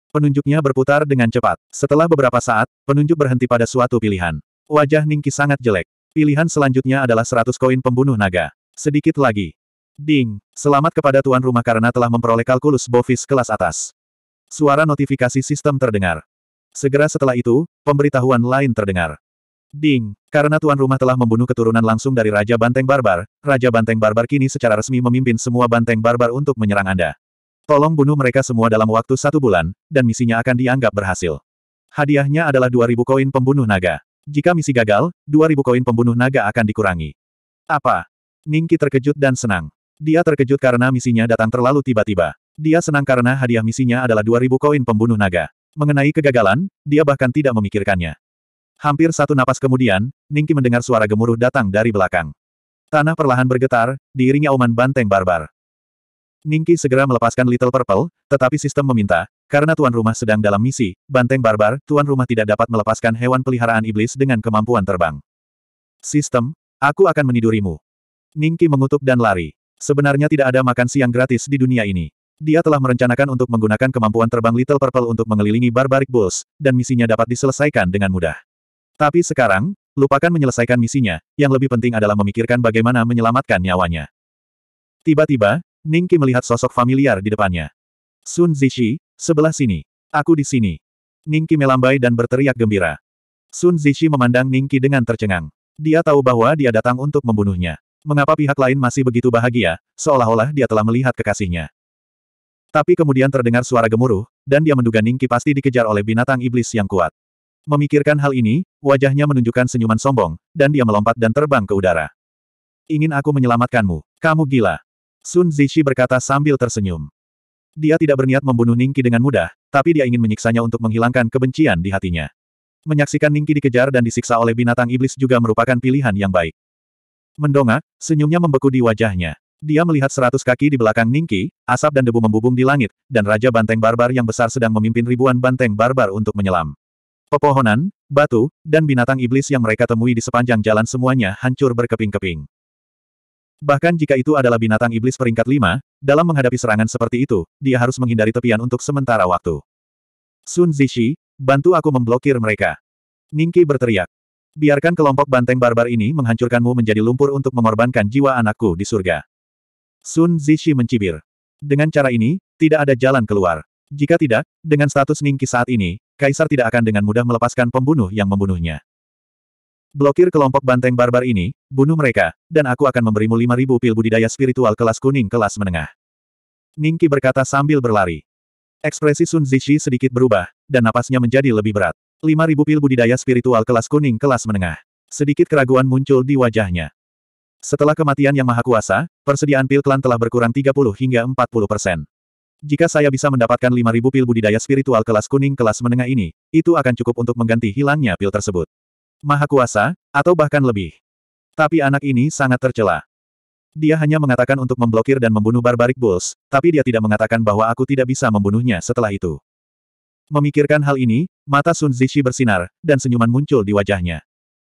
Penunjuknya berputar dengan cepat. Setelah beberapa saat, penunjuk berhenti pada suatu pilihan. Wajah Ningki sangat jelek. Pilihan selanjutnya adalah 100 koin pembunuh naga. Sedikit lagi. Ding. Selamat kepada tuan rumah karena telah memperoleh kalkulus bovis kelas atas. Suara notifikasi sistem terdengar. Segera setelah itu, pemberitahuan lain terdengar. Ding, karena tuan rumah telah membunuh keturunan langsung dari Raja Banteng Barbar, Raja Banteng Barbar kini secara resmi memimpin semua Banteng Barbar untuk menyerang Anda. Tolong bunuh mereka semua dalam waktu satu bulan, dan misinya akan dianggap berhasil. Hadiahnya adalah 2000 koin pembunuh naga. Jika misi gagal, 2000 koin pembunuh naga akan dikurangi. Apa? Ningki terkejut dan senang. Dia terkejut karena misinya datang terlalu tiba-tiba. Dia senang karena hadiah misinya adalah 2000 koin pembunuh naga. Mengenai kegagalan, dia bahkan tidak memikirkannya. Hampir satu napas kemudian, Ningki mendengar suara gemuruh datang dari belakang. Tanah perlahan bergetar, diiringi auman banteng barbar. Ningki segera melepaskan Little Purple, tetapi sistem meminta, karena tuan rumah sedang dalam misi, banteng barbar, tuan rumah tidak dapat melepaskan hewan peliharaan iblis dengan kemampuan terbang. Sistem, aku akan menidurimu. Ningki mengutuk dan lari. Sebenarnya tidak ada makan siang gratis di dunia ini. Dia telah merencanakan untuk menggunakan kemampuan terbang Little Purple untuk mengelilingi Barbaric Bulls, dan misinya dapat diselesaikan dengan mudah. Tapi sekarang, lupakan menyelesaikan misinya, yang lebih penting adalah memikirkan bagaimana menyelamatkan nyawanya. Tiba-tiba, Ningki melihat sosok familiar di depannya. Sun Zishi, sebelah sini. Aku di sini. Ningki melambai dan berteriak gembira. Sun Zishi memandang Ningki dengan tercengang. Dia tahu bahwa dia datang untuk membunuhnya. Mengapa pihak lain masih begitu bahagia, seolah-olah dia telah melihat kekasihnya. Tapi kemudian terdengar suara gemuruh, dan dia menduga Ningki pasti dikejar oleh binatang iblis yang kuat. Memikirkan hal ini, wajahnya menunjukkan senyuman sombong, dan dia melompat dan terbang ke udara. Ingin aku menyelamatkanmu. Kamu gila. Sun Zishi berkata sambil tersenyum. Dia tidak berniat membunuh Ningki dengan mudah, tapi dia ingin menyiksanya untuk menghilangkan kebencian di hatinya. Menyaksikan Ningki dikejar dan disiksa oleh binatang iblis juga merupakan pilihan yang baik. Mendongak, senyumnya membeku di wajahnya. Dia melihat seratus kaki di belakang Ningki, asap dan debu membubung di langit, dan Raja Banteng Barbar yang besar sedang memimpin ribuan banteng barbar untuk menyelam. Pepohonan, batu, dan binatang iblis yang mereka temui di sepanjang jalan semuanya hancur berkeping-keping. Bahkan jika itu adalah binatang iblis peringkat lima, dalam menghadapi serangan seperti itu, dia harus menghindari tepian untuk sementara waktu. Sun Zishi, bantu aku memblokir mereka. Ningki berteriak. Biarkan kelompok banteng barbar ini menghancurkanmu menjadi lumpur untuk mengorbankan jiwa anakku di surga. Sun Zishi mencibir. Dengan cara ini, tidak ada jalan keluar. Jika tidak, dengan status Ningki saat ini, Kaisar tidak akan dengan mudah melepaskan pembunuh yang membunuhnya. Blokir kelompok banteng barbar ini, bunuh mereka, dan aku akan memberimu 5.000 pil budidaya spiritual kelas kuning kelas menengah. Ningki berkata sambil berlari. Ekspresi Sun Zishi sedikit berubah, dan napasnya menjadi lebih berat. 5.000 pil budidaya spiritual kelas kuning kelas menengah. Sedikit keraguan muncul di wajahnya. Setelah kematian yang maha kuasa, persediaan pil klan telah berkurang 30 hingga 40 persen. Jika saya bisa mendapatkan 5.000 pil budidaya spiritual kelas kuning kelas menengah ini, itu akan cukup untuk mengganti hilangnya pil tersebut. Maha kuasa, atau bahkan lebih. Tapi anak ini sangat tercela. Dia hanya mengatakan untuk memblokir dan membunuh Barbaric Bulls, tapi dia tidak mengatakan bahwa aku tidak bisa membunuhnya setelah itu. Memikirkan hal ini, mata Sun Zishi bersinar, dan senyuman muncul di wajahnya.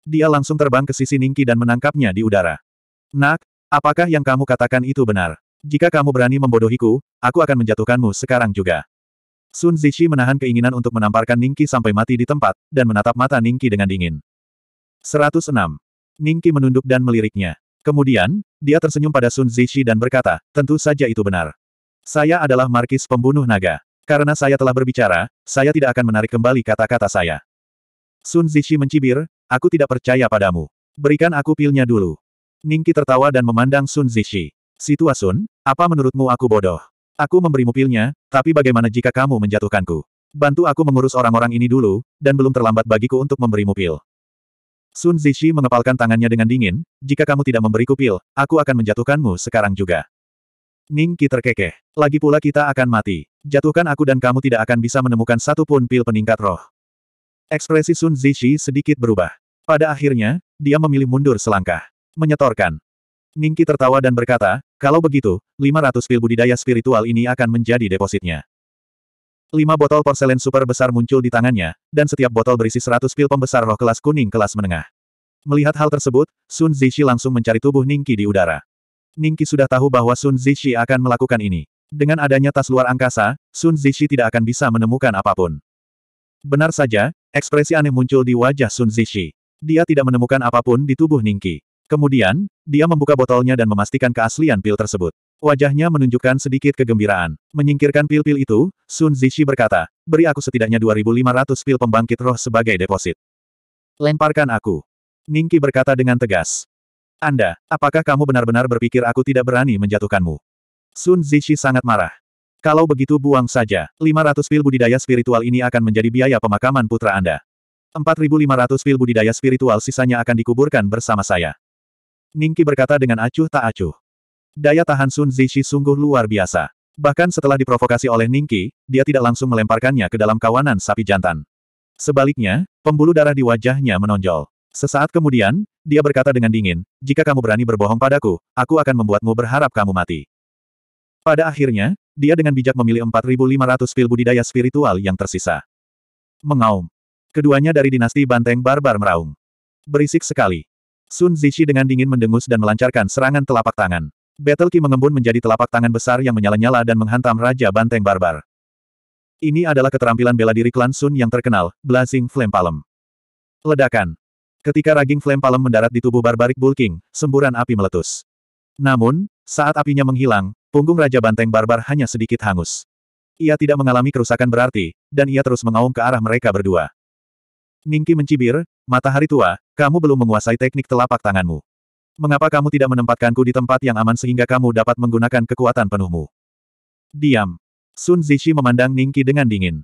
Dia langsung terbang ke sisi Ningki dan menangkapnya di udara. Nak, apakah yang kamu katakan itu benar? Jika kamu berani membodohiku, aku akan menjatuhkanmu sekarang juga. Sun Zishi menahan keinginan untuk menamparkan Ningki sampai mati di tempat, dan menatap mata Ningki dengan dingin. 106. Ningki menunduk dan meliriknya. Kemudian, dia tersenyum pada Sun Zishi dan berkata, tentu saja itu benar. Saya adalah markis pembunuh naga. Karena saya telah berbicara, saya tidak akan menarik kembali kata-kata saya. Sun Zishi mencibir, aku tidak percaya padamu. Berikan aku pilnya dulu. Ningki tertawa dan memandang Sun Zishi. Situa apa menurutmu aku bodoh? Aku memberimu pilnya, tapi bagaimana jika kamu menjatuhkanku? Bantu aku mengurus orang-orang ini dulu, dan belum terlambat bagiku untuk memberimu pil. Sun Zishi mengepalkan tangannya dengan dingin, jika kamu tidak memberiku pil, aku akan menjatuhkanmu sekarang juga. Ningki terkekeh. Lagi pula kita akan mati. Jatuhkan aku dan kamu tidak akan bisa menemukan satu pun pil peningkat roh. Ekspresi Sun Zishi sedikit berubah. Pada akhirnya, dia memilih mundur selangkah menyetorkan. Ningki tertawa dan berkata, kalau begitu, 500 pil budidaya spiritual ini akan menjadi depositnya. Lima botol porselen super besar muncul di tangannya, dan setiap botol berisi 100 pil pembesar roh kelas kuning kelas menengah. Melihat hal tersebut, Sun Zixi langsung mencari tubuh Ningki di udara. Ningki sudah tahu bahwa Sun Zixi akan melakukan ini. Dengan adanya tas luar angkasa, Sun Zixi tidak akan bisa menemukan apapun. Benar saja, ekspresi aneh muncul di wajah Sun Zixi. Dia tidak menemukan apapun di tubuh Ningki. Kemudian, dia membuka botolnya dan memastikan keaslian pil tersebut. Wajahnya menunjukkan sedikit kegembiraan. Menyingkirkan pil-pil itu, Sun Zishi berkata, beri aku setidaknya 2.500 pil pembangkit roh sebagai deposit. Lemparkan aku. Ningki berkata dengan tegas. Anda, apakah kamu benar-benar berpikir aku tidak berani menjatuhkanmu? Sun Zishi sangat marah. Kalau begitu buang saja, 500 pil budidaya spiritual ini akan menjadi biaya pemakaman putra Anda. 4.500 pil budidaya spiritual sisanya akan dikuburkan bersama saya. Ningki berkata dengan acuh tak acuh. Daya tahan Sun Zishi sungguh luar biasa. Bahkan setelah diprovokasi oleh Ningki, dia tidak langsung melemparkannya ke dalam kawanan sapi jantan. Sebaliknya, pembuluh darah di wajahnya menonjol. Sesaat kemudian, dia berkata dengan dingin, jika kamu berani berbohong padaku, aku akan membuatmu berharap kamu mati. Pada akhirnya, dia dengan bijak memilih 4.500 pil budidaya spiritual yang tersisa. Mengaum. Keduanya dari dinasti Banteng Barbar meraung. Berisik sekali. Sun Zishi dengan dingin mendengus dan melancarkan serangan telapak tangan. Battle Ki mengembun menjadi telapak tangan besar yang menyala-nyala dan menghantam Raja Banteng Barbar. Ini adalah keterampilan bela diri klan Sun yang terkenal, Blazing Flame Palem. Ledakan. Ketika raging Flame Palem mendarat di tubuh Barbarik Bulking, semburan api meletus. Namun, saat apinya menghilang, punggung Raja Banteng Barbar hanya sedikit hangus. Ia tidak mengalami kerusakan berarti, dan ia terus mengaum ke arah mereka berdua. Ningki mencibir, Matahari tua, kamu belum menguasai teknik telapak tanganmu. Mengapa kamu tidak menempatkanku di tempat yang aman sehingga kamu dapat menggunakan kekuatan penuhmu? Diam. Sun Zishi memandang Ningki dengan dingin.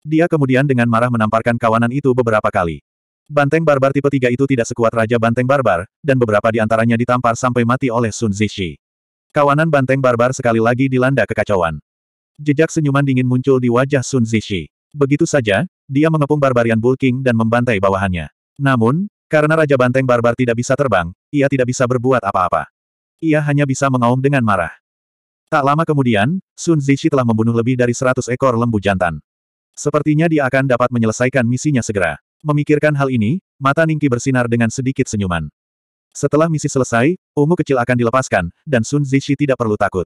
Dia kemudian dengan marah menamparkan kawanan itu beberapa kali. Banteng barbar tipe 3 itu tidak sekuat Raja Banteng Barbar, dan beberapa di antaranya ditampar sampai mati oleh Sun Zishi. Kawanan Banteng Barbar sekali lagi dilanda kekacauan. Jejak senyuman dingin muncul di wajah Sun Zishi. Begitu saja, dia mengepung Barbarian Bulking dan membantai bawahannya. Namun, karena Raja Banteng Barbar tidak bisa terbang, ia tidak bisa berbuat apa-apa. Ia hanya bisa mengaum dengan marah. Tak lama kemudian, Sun Zishi telah membunuh lebih dari seratus ekor lembu jantan. Sepertinya dia akan dapat menyelesaikan misinya segera. Memikirkan hal ini, mata Ningki bersinar dengan sedikit senyuman. Setelah misi selesai, ungu kecil akan dilepaskan, dan Sun Zishi tidak perlu takut.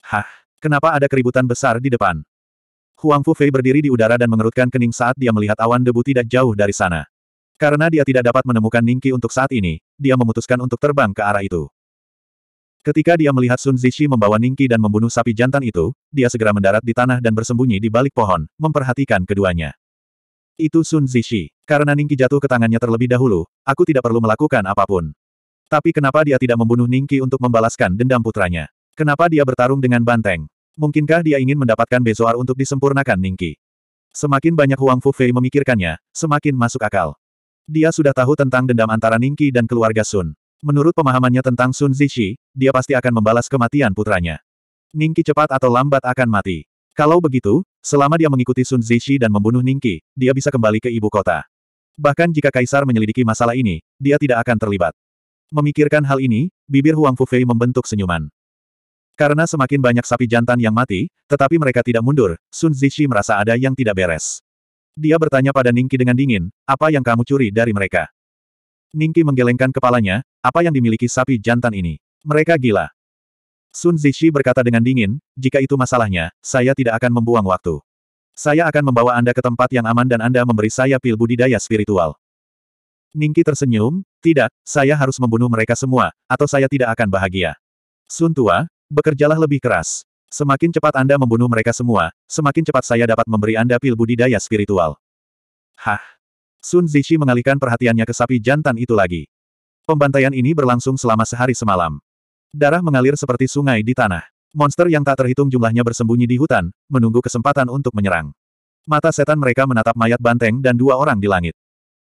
Hah, kenapa ada keributan besar di depan? Huang Fu Fei berdiri di udara dan mengerutkan kening saat dia melihat awan debu tidak jauh dari sana. Karena dia tidak dapat menemukan Ningki untuk saat ini, dia memutuskan untuk terbang ke arah itu. Ketika dia melihat Sun Zixi membawa Ningki dan membunuh sapi jantan itu, dia segera mendarat di tanah dan bersembunyi di balik pohon, memperhatikan keduanya. Itu Sun Zixi. Karena Ningki jatuh ke tangannya terlebih dahulu, aku tidak perlu melakukan apapun. Tapi kenapa dia tidak membunuh Ningki untuk membalaskan dendam putranya? Kenapa dia bertarung dengan banteng? Mungkinkah dia ingin mendapatkan Bezoar untuk disempurnakan Ningki? Semakin banyak Huang Fufei memikirkannya, semakin masuk akal. Dia sudah tahu tentang dendam antara Ningki dan keluarga Sun. Menurut pemahamannya tentang Sun Zixi, dia pasti akan membalas kematian putranya. Ningki cepat atau lambat akan mati. Kalau begitu, selama dia mengikuti Sun Zixi dan membunuh Ningki, dia bisa kembali ke ibu kota. Bahkan jika Kaisar menyelidiki masalah ini, dia tidak akan terlibat. Memikirkan hal ini, bibir Huang Fufei membentuk senyuman. Karena semakin banyak sapi jantan yang mati, tetapi mereka tidak mundur, Sun Zishi merasa ada yang tidak beres. Dia bertanya pada Ningki dengan dingin, apa yang kamu curi dari mereka? Ningki menggelengkan kepalanya, apa yang dimiliki sapi jantan ini? Mereka gila. Sun Zishi berkata dengan dingin, jika itu masalahnya, saya tidak akan membuang waktu. Saya akan membawa Anda ke tempat yang aman dan Anda memberi saya pil budidaya spiritual. Ningki tersenyum, tidak, saya harus membunuh mereka semua, atau saya tidak akan bahagia. Sun Tua, Bekerjalah lebih keras. Semakin cepat Anda membunuh mereka semua, semakin cepat saya dapat memberi Anda pil budidaya spiritual. Hah? Sun Zishi mengalihkan perhatiannya ke sapi jantan itu lagi. Pembantaian ini berlangsung selama sehari semalam. Darah mengalir seperti sungai di tanah. Monster yang tak terhitung jumlahnya bersembunyi di hutan, menunggu kesempatan untuk menyerang. Mata setan mereka menatap mayat banteng dan dua orang di langit.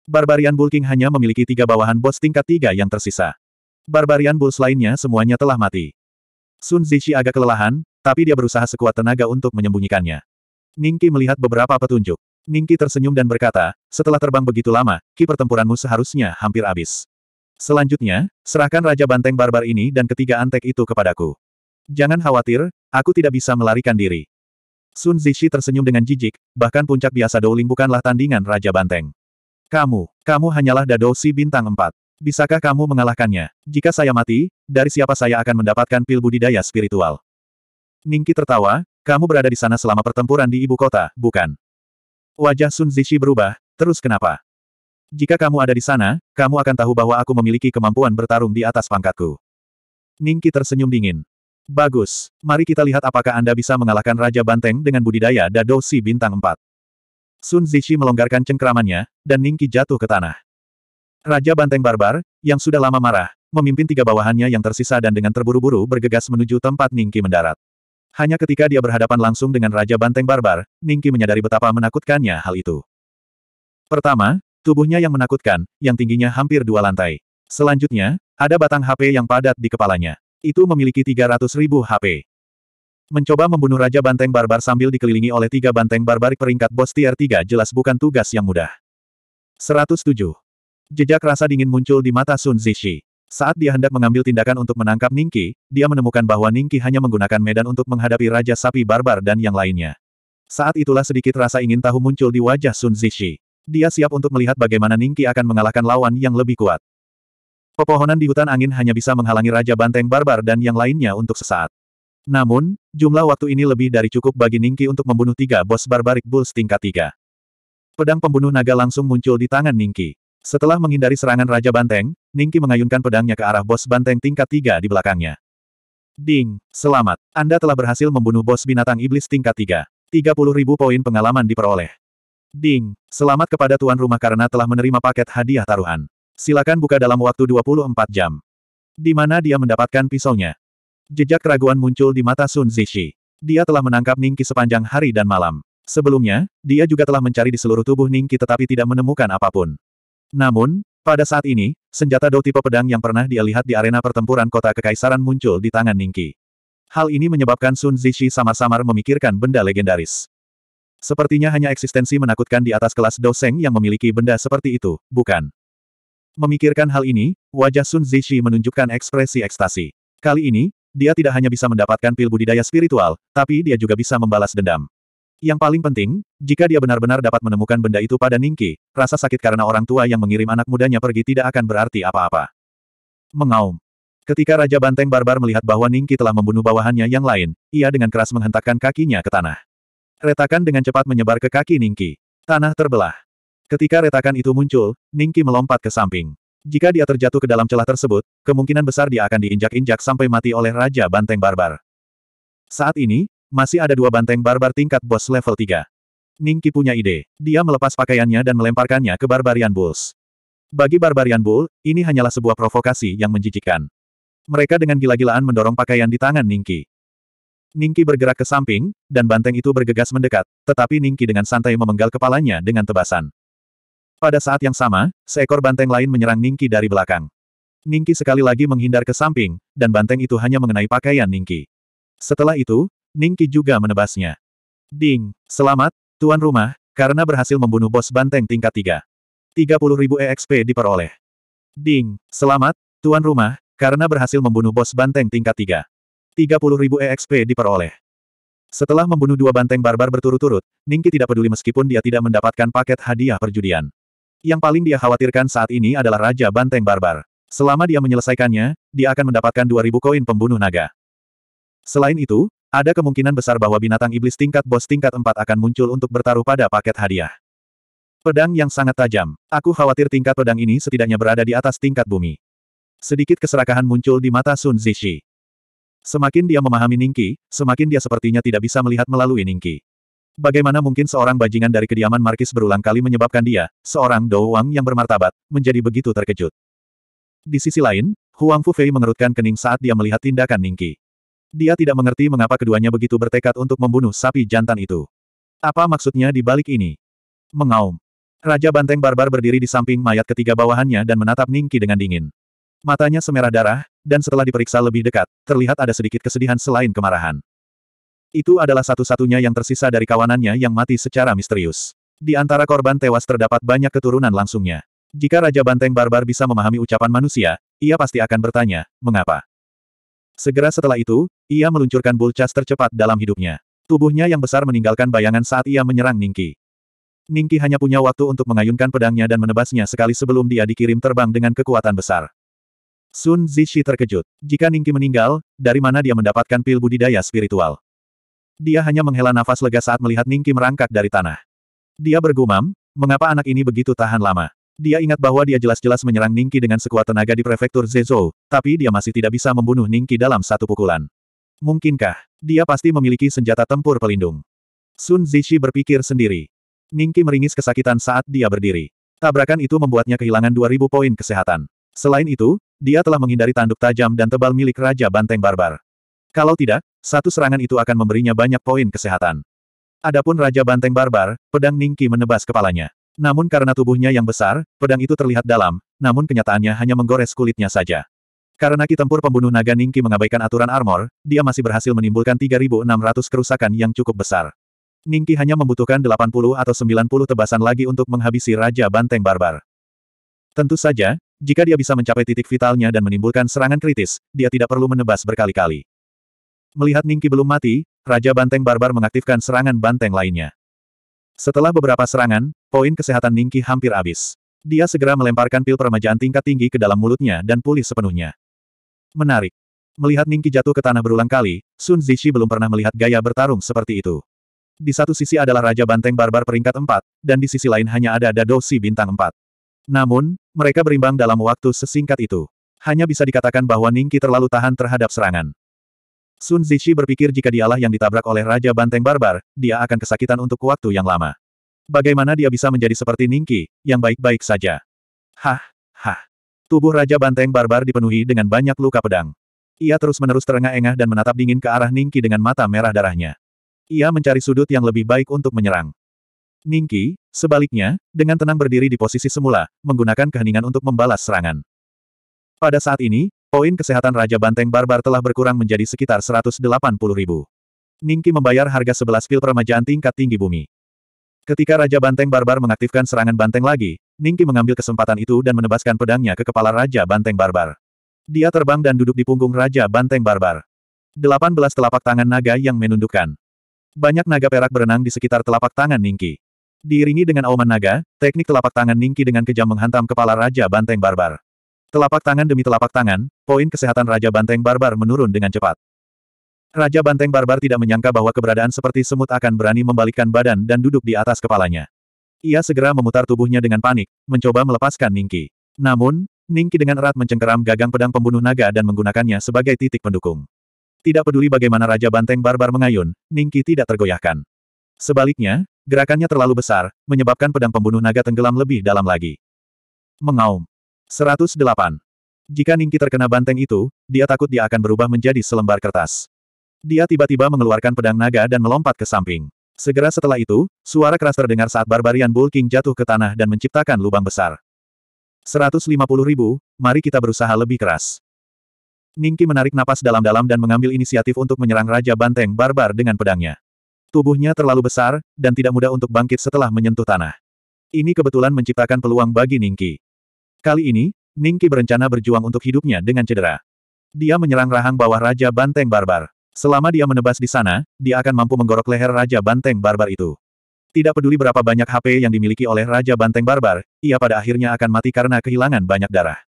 Barbarian bulking hanya memiliki tiga bawahan bos tingkat tiga yang tersisa. Barbarian Bulls lainnya semuanya telah mati. Sun Zishi agak kelelahan, tapi dia berusaha sekuat tenaga untuk menyembunyikannya. Ningki melihat beberapa petunjuk. Ningki tersenyum dan berkata, setelah terbang begitu lama, ki pertempuranmu seharusnya hampir habis. Selanjutnya, serahkan Raja Banteng Barbar ini dan ketiga antek itu kepadaku. Jangan khawatir, aku tidak bisa melarikan diri. Sun Zishi tersenyum dengan jijik, bahkan puncak biasa Douling bukanlah tandingan Raja Banteng. Kamu, kamu hanyalah Dadoshi bintang 4. Bisakah kamu mengalahkannya? Jika saya mati, dari siapa saya akan mendapatkan pil budidaya spiritual? Ningki tertawa, kamu berada di sana selama pertempuran di ibu kota, bukan? Wajah Sun Zishi berubah, terus kenapa? Jika kamu ada di sana, kamu akan tahu bahwa aku memiliki kemampuan bertarung di atas pangkatku. Ningki tersenyum dingin. Bagus, mari kita lihat apakah Anda bisa mengalahkan Raja Banteng dengan budidaya Dadosi Bintang 4. Sun Zishi melonggarkan cengkramannya, dan Ningki jatuh ke tanah. Raja Banteng Barbar, yang sudah lama marah, memimpin tiga bawahannya yang tersisa dan dengan terburu-buru bergegas menuju tempat Ningki mendarat. Hanya ketika dia berhadapan langsung dengan Raja Banteng Barbar, Ningki menyadari betapa menakutkannya hal itu. Pertama, tubuhnya yang menakutkan, yang tingginya hampir dua lantai. Selanjutnya, ada batang HP yang padat di kepalanya. Itu memiliki 300 ribu HP. Mencoba membunuh Raja Banteng Barbar sambil dikelilingi oleh tiga banteng barbarik peringkat bos tier 3 jelas bukan tugas yang mudah. 107. Jejak rasa dingin muncul di mata Sun Zishi. Saat dia hendak mengambil tindakan untuk menangkap Ningki, dia menemukan bahwa Ningki hanya menggunakan medan untuk menghadapi Raja Sapi Barbar dan yang lainnya. Saat itulah sedikit rasa ingin tahu muncul di wajah Sun Zishi. Dia siap untuk melihat bagaimana Ningki akan mengalahkan lawan yang lebih kuat. Pepohonan di hutan angin hanya bisa menghalangi Raja Banteng Barbar dan yang lainnya untuk sesaat. Namun, jumlah waktu ini lebih dari cukup bagi Ningki untuk membunuh tiga bos barbarik Bulls tingkat tiga. Pedang pembunuh naga langsung muncul di tangan Ningki. Setelah menghindari serangan Raja Banteng, Ningki mengayunkan pedangnya ke arah bos Banteng tingkat tiga di belakangnya. Ding, selamat. Anda telah berhasil membunuh bos binatang iblis tingkat 3. 30 ribu poin pengalaman diperoleh. Ding, selamat kepada tuan rumah karena telah menerima paket hadiah taruhan. Silakan buka dalam waktu 24 jam. Di mana dia mendapatkan pisaunya? Jejak keraguan muncul di mata Sun Zishi. Dia telah menangkap Ningki sepanjang hari dan malam. Sebelumnya, dia juga telah mencari di seluruh tubuh Ningki tetapi tidak menemukan apapun. Namun, pada saat ini, senjata Dou tipe pedang yang pernah dia lihat di arena pertempuran kota kekaisaran muncul di tangan Ningki. Hal ini menyebabkan Sun Zishi samar-samar memikirkan benda legendaris. Sepertinya hanya eksistensi menakutkan di atas kelas Seng yang memiliki benda seperti itu, bukan? Memikirkan hal ini, wajah Sun Zishi menunjukkan ekspresi ekstasi. Kali ini, dia tidak hanya bisa mendapatkan pil budidaya spiritual, tapi dia juga bisa membalas dendam. Yang paling penting, jika dia benar-benar dapat menemukan benda itu pada Ningki, rasa sakit karena orang tua yang mengirim anak mudanya pergi tidak akan berarti apa-apa. Mengaum. Ketika Raja Banteng Barbar melihat bahwa Ningki telah membunuh bawahannya yang lain, ia dengan keras menghentakkan kakinya ke tanah. Retakan dengan cepat menyebar ke kaki Ningki. Tanah terbelah. Ketika retakan itu muncul, Ningki melompat ke samping. Jika dia terjatuh ke dalam celah tersebut, kemungkinan besar dia akan diinjak-injak sampai mati oleh Raja Banteng Barbar. Saat ini, masih ada dua banteng barbar tingkat bos level 3. Ningki punya ide. Dia melepas pakaiannya dan melemparkannya ke Barbarian Bulls. Bagi Barbarian Bull, ini hanyalah sebuah provokasi yang menjijikkan. Mereka dengan gila-gilaan mendorong pakaian di tangan Ningki. Ningki bergerak ke samping, dan banteng itu bergegas mendekat, tetapi Ningki dengan santai memenggal kepalanya dengan tebasan. Pada saat yang sama, seekor banteng lain menyerang Ningki dari belakang. Ningki sekali lagi menghindar ke samping, dan banteng itu hanya mengenai pakaian Ningki. Setelah itu, Ningki juga menebasnya. Ding, selamat, tuan rumah, karena berhasil membunuh bos banteng tingkat 3. ribu EXP diperoleh. Ding, selamat, tuan rumah, karena berhasil membunuh bos banteng tingkat 3. ribu EXP diperoleh. Setelah membunuh dua banteng barbar berturut-turut, Ningki tidak peduli meskipun dia tidak mendapatkan paket hadiah perjudian. Yang paling dia khawatirkan saat ini adalah Raja Banteng Barbar. Selama dia menyelesaikannya, dia akan mendapatkan 2.000 koin pembunuh naga. Selain itu, ada kemungkinan besar bahwa binatang iblis tingkat bos tingkat 4 akan muncul untuk bertaruh pada paket hadiah. Pedang yang sangat tajam. Aku khawatir tingkat pedang ini setidaknya berada di atas tingkat bumi. Sedikit keserakahan muncul di mata Sun Zishi. Semakin dia memahami Ningki, semakin dia sepertinya tidak bisa melihat melalui Ningki. Bagaimana mungkin seorang bajingan dari kediaman Markis berulang kali menyebabkan dia, seorang Dou Wang yang bermartabat, menjadi begitu terkejut. Di sisi lain, Huang Fei mengerutkan kening saat dia melihat tindakan Ningki. Dia tidak mengerti mengapa keduanya begitu bertekad untuk membunuh sapi jantan itu. Apa maksudnya di balik ini? Mengaum. Raja Banteng Barbar berdiri di samping mayat ketiga bawahannya dan menatap Ningki dengan dingin. Matanya semerah darah, dan setelah diperiksa lebih dekat, terlihat ada sedikit kesedihan selain kemarahan. Itu adalah satu-satunya yang tersisa dari kawanannya yang mati secara misterius. Di antara korban tewas terdapat banyak keturunan langsungnya. Jika Raja Banteng Barbar bisa memahami ucapan manusia, ia pasti akan bertanya, mengapa? Segera setelah itu, ia meluncurkan bulcas tercepat dalam hidupnya. Tubuhnya yang besar meninggalkan bayangan saat ia menyerang Ningki. Ningki hanya punya waktu untuk mengayunkan pedangnya dan menebasnya sekali sebelum dia dikirim terbang dengan kekuatan besar. Sun Zishi terkejut. Jika Ningki meninggal, dari mana dia mendapatkan pil budidaya spiritual? Dia hanya menghela nafas lega saat melihat Ningki merangkak dari tanah. Dia bergumam, mengapa anak ini begitu tahan lama? Dia ingat bahwa dia jelas-jelas menyerang Ningki dengan sekuat tenaga di prefektur Zezhou, tapi dia masih tidak bisa membunuh Ningki dalam satu pukulan. Mungkinkah? Dia pasti memiliki senjata tempur pelindung. Sun Zishi berpikir sendiri. Ningki meringis kesakitan saat dia berdiri. Tabrakan itu membuatnya kehilangan 2000 poin kesehatan. Selain itu, dia telah menghindari tanduk tajam dan tebal milik Raja Banteng Barbar. Kalau tidak, satu serangan itu akan memberinya banyak poin kesehatan. Adapun Raja Banteng Barbar, pedang Ningki menebas kepalanya. Namun karena tubuhnya yang besar, pedang itu terlihat dalam, namun kenyataannya hanya menggores kulitnya saja. Karena tempur pembunuh naga Ningki mengabaikan aturan armor, dia masih berhasil menimbulkan 3.600 kerusakan yang cukup besar. Ningki hanya membutuhkan 80 atau 90 tebasan lagi untuk menghabisi Raja Banteng Barbar. Tentu saja, jika dia bisa mencapai titik vitalnya dan menimbulkan serangan kritis, dia tidak perlu menebas berkali-kali. Melihat Ningki belum mati, Raja Banteng Barbar mengaktifkan serangan banteng lainnya. Setelah beberapa serangan, Poin kesehatan Ningki hampir habis. Dia segera melemparkan pil peremajaan tingkat tinggi ke dalam mulutnya dan pulih sepenuhnya. Menarik. Melihat Ningki jatuh ke tanah berulang kali, Sun Zishi belum pernah melihat gaya bertarung seperti itu. Di satu sisi adalah Raja Banteng Barbar peringkat 4, dan di sisi lain hanya ada Dadosi bintang 4. Namun, mereka berimbang dalam waktu sesingkat itu. Hanya bisa dikatakan bahwa Ningki terlalu tahan terhadap serangan. Sun Zishi berpikir jika dialah yang ditabrak oleh Raja Banteng Barbar, dia akan kesakitan untuk waktu yang lama. Bagaimana dia bisa menjadi seperti Ningki, yang baik-baik saja? Hah, hah. Tubuh Raja Banteng Barbar dipenuhi dengan banyak luka pedang. Ia terus-menerus terengah-engah dan menatap dingin ke arah Ningki dengan mata merah darahnya. Ia mencari sudut yang lebih baik untuk menyerang. Ningki, sebaliknya, dengan tenang berdiri di posisi semula, menggunakan keheningan untuk membalas serangan. Pada saat ini, poin kesehatan Raja Banteng Barbar telah berkurang menjadi sekitar 180 ribu. Ningki membayar harga 11 pil permajaan tingkat tinggi bumi. Ketika Raja Banteng Barbar mengaktifkan serangan banteng lagi, Ningki mengambil kesempatan itu dan menebaskan pedangnya ke kepala Raja Banteng Barbar. Dia terbang dan duduk di punggung Raja Banteng Barbar. 18 telapak tangan naga yang menundukkan. Banyak naga perak berenang di sekitar telapak tangan Ningki. Diiringi dengan auman naga, teknik telapak tangan Ningki dengan kejam menghantam kepala Raja Banteng Barbar. Telapak tangan demi telapak tangan, poin kesehatan Raja Banteng Barbar menurun dengan cepat. Raja Banteng Barbar tidak menyangka bahwa keberadaan seperti semut akan berani membalikkan badan dan duduk di atas kepalanya. Ia segera memutar tubuhnya dengan panik, mencoba melepaskan Ningki. Namun, Ningki dengan erat mencengkeram gagang pedang pembunuh naga dan menggunakannya sebagai titik pendukung. Tidak peduli bagaimana Raja Banteng Barbar mengayun, Ningki tidak tergoyahkan. Sebaliknya, gerakannya terlalu besar, menyebabkan pedang pembunuh naga tenggelam lebih dalam lagi. Mengaum. 108. Jika Ningki terkena banteng itu, dia takut dia akan berubah menjadi selembar kertas. Dia tiba-tiba mengeluarkan pedang naga dan melompat ke samping. Segera setelah itu, suara keras terdengar saat Barbarian Bull King jatuh ke tanah dan menciptakan lubang besar. 150 ribu, mari kita berusaha lebih keras. Ningki menarik napas dalam-dalam dan mengambil inisiatif untuk menyerang Raja Banteng Barbar dengan pedangnya. Tubuhnya terlalu besar, dan tidak mudah untuk bangkit setelah menyentuh tanah. Ini kebetulan menciptakan peluang bagi Ningki. Kali ini, Ningki berencana berjuang untuk hidupnya dengan cedera. Dia menyerang rahang bawah Raja Banteng Barbar. Selama dia menebas di sana, dia akan mampu menggorok leher Raja Banteng Barbar itu. Tidak peduli berapa banyak HP yang dimiliki oleh Raja Banteng Barbar, ia pada akhirnya akan mati karena kehilangan banyak darah.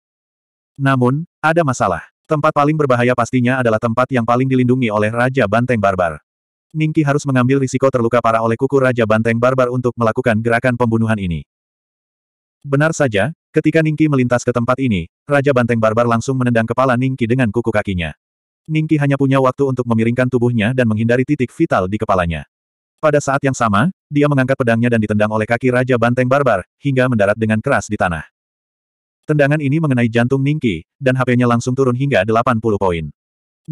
Namun, ada masalah. Tempat paling berbahaya pastinya adalah tempat yang paling dilindungi oleh Raja Banteng Barbar. Ningki harus mengambil risiko terluka parah oleh kuku Raja Banteng Barbar untuk melakukan gerakan pembunuhan ini. Benar saja, Ketika Ningki melintas ke tempat ini, Raja Banteng Barbar langsung menendang kepala Ningki dengan kuku kakinya. Ningki hanya punya waktu untuk memiringkan tubuhnya dan menghindari titik vital di kepalanya. Pada saat yang sama, dia mengangkat pedangnya dan ditendang oleh kaki Raja Banteng Barbar, hingga mendarat dengan keras di tanah. Tendangan ini mengenai jantung Ningki, dan HP-nya langsung turun hingga 80 poin.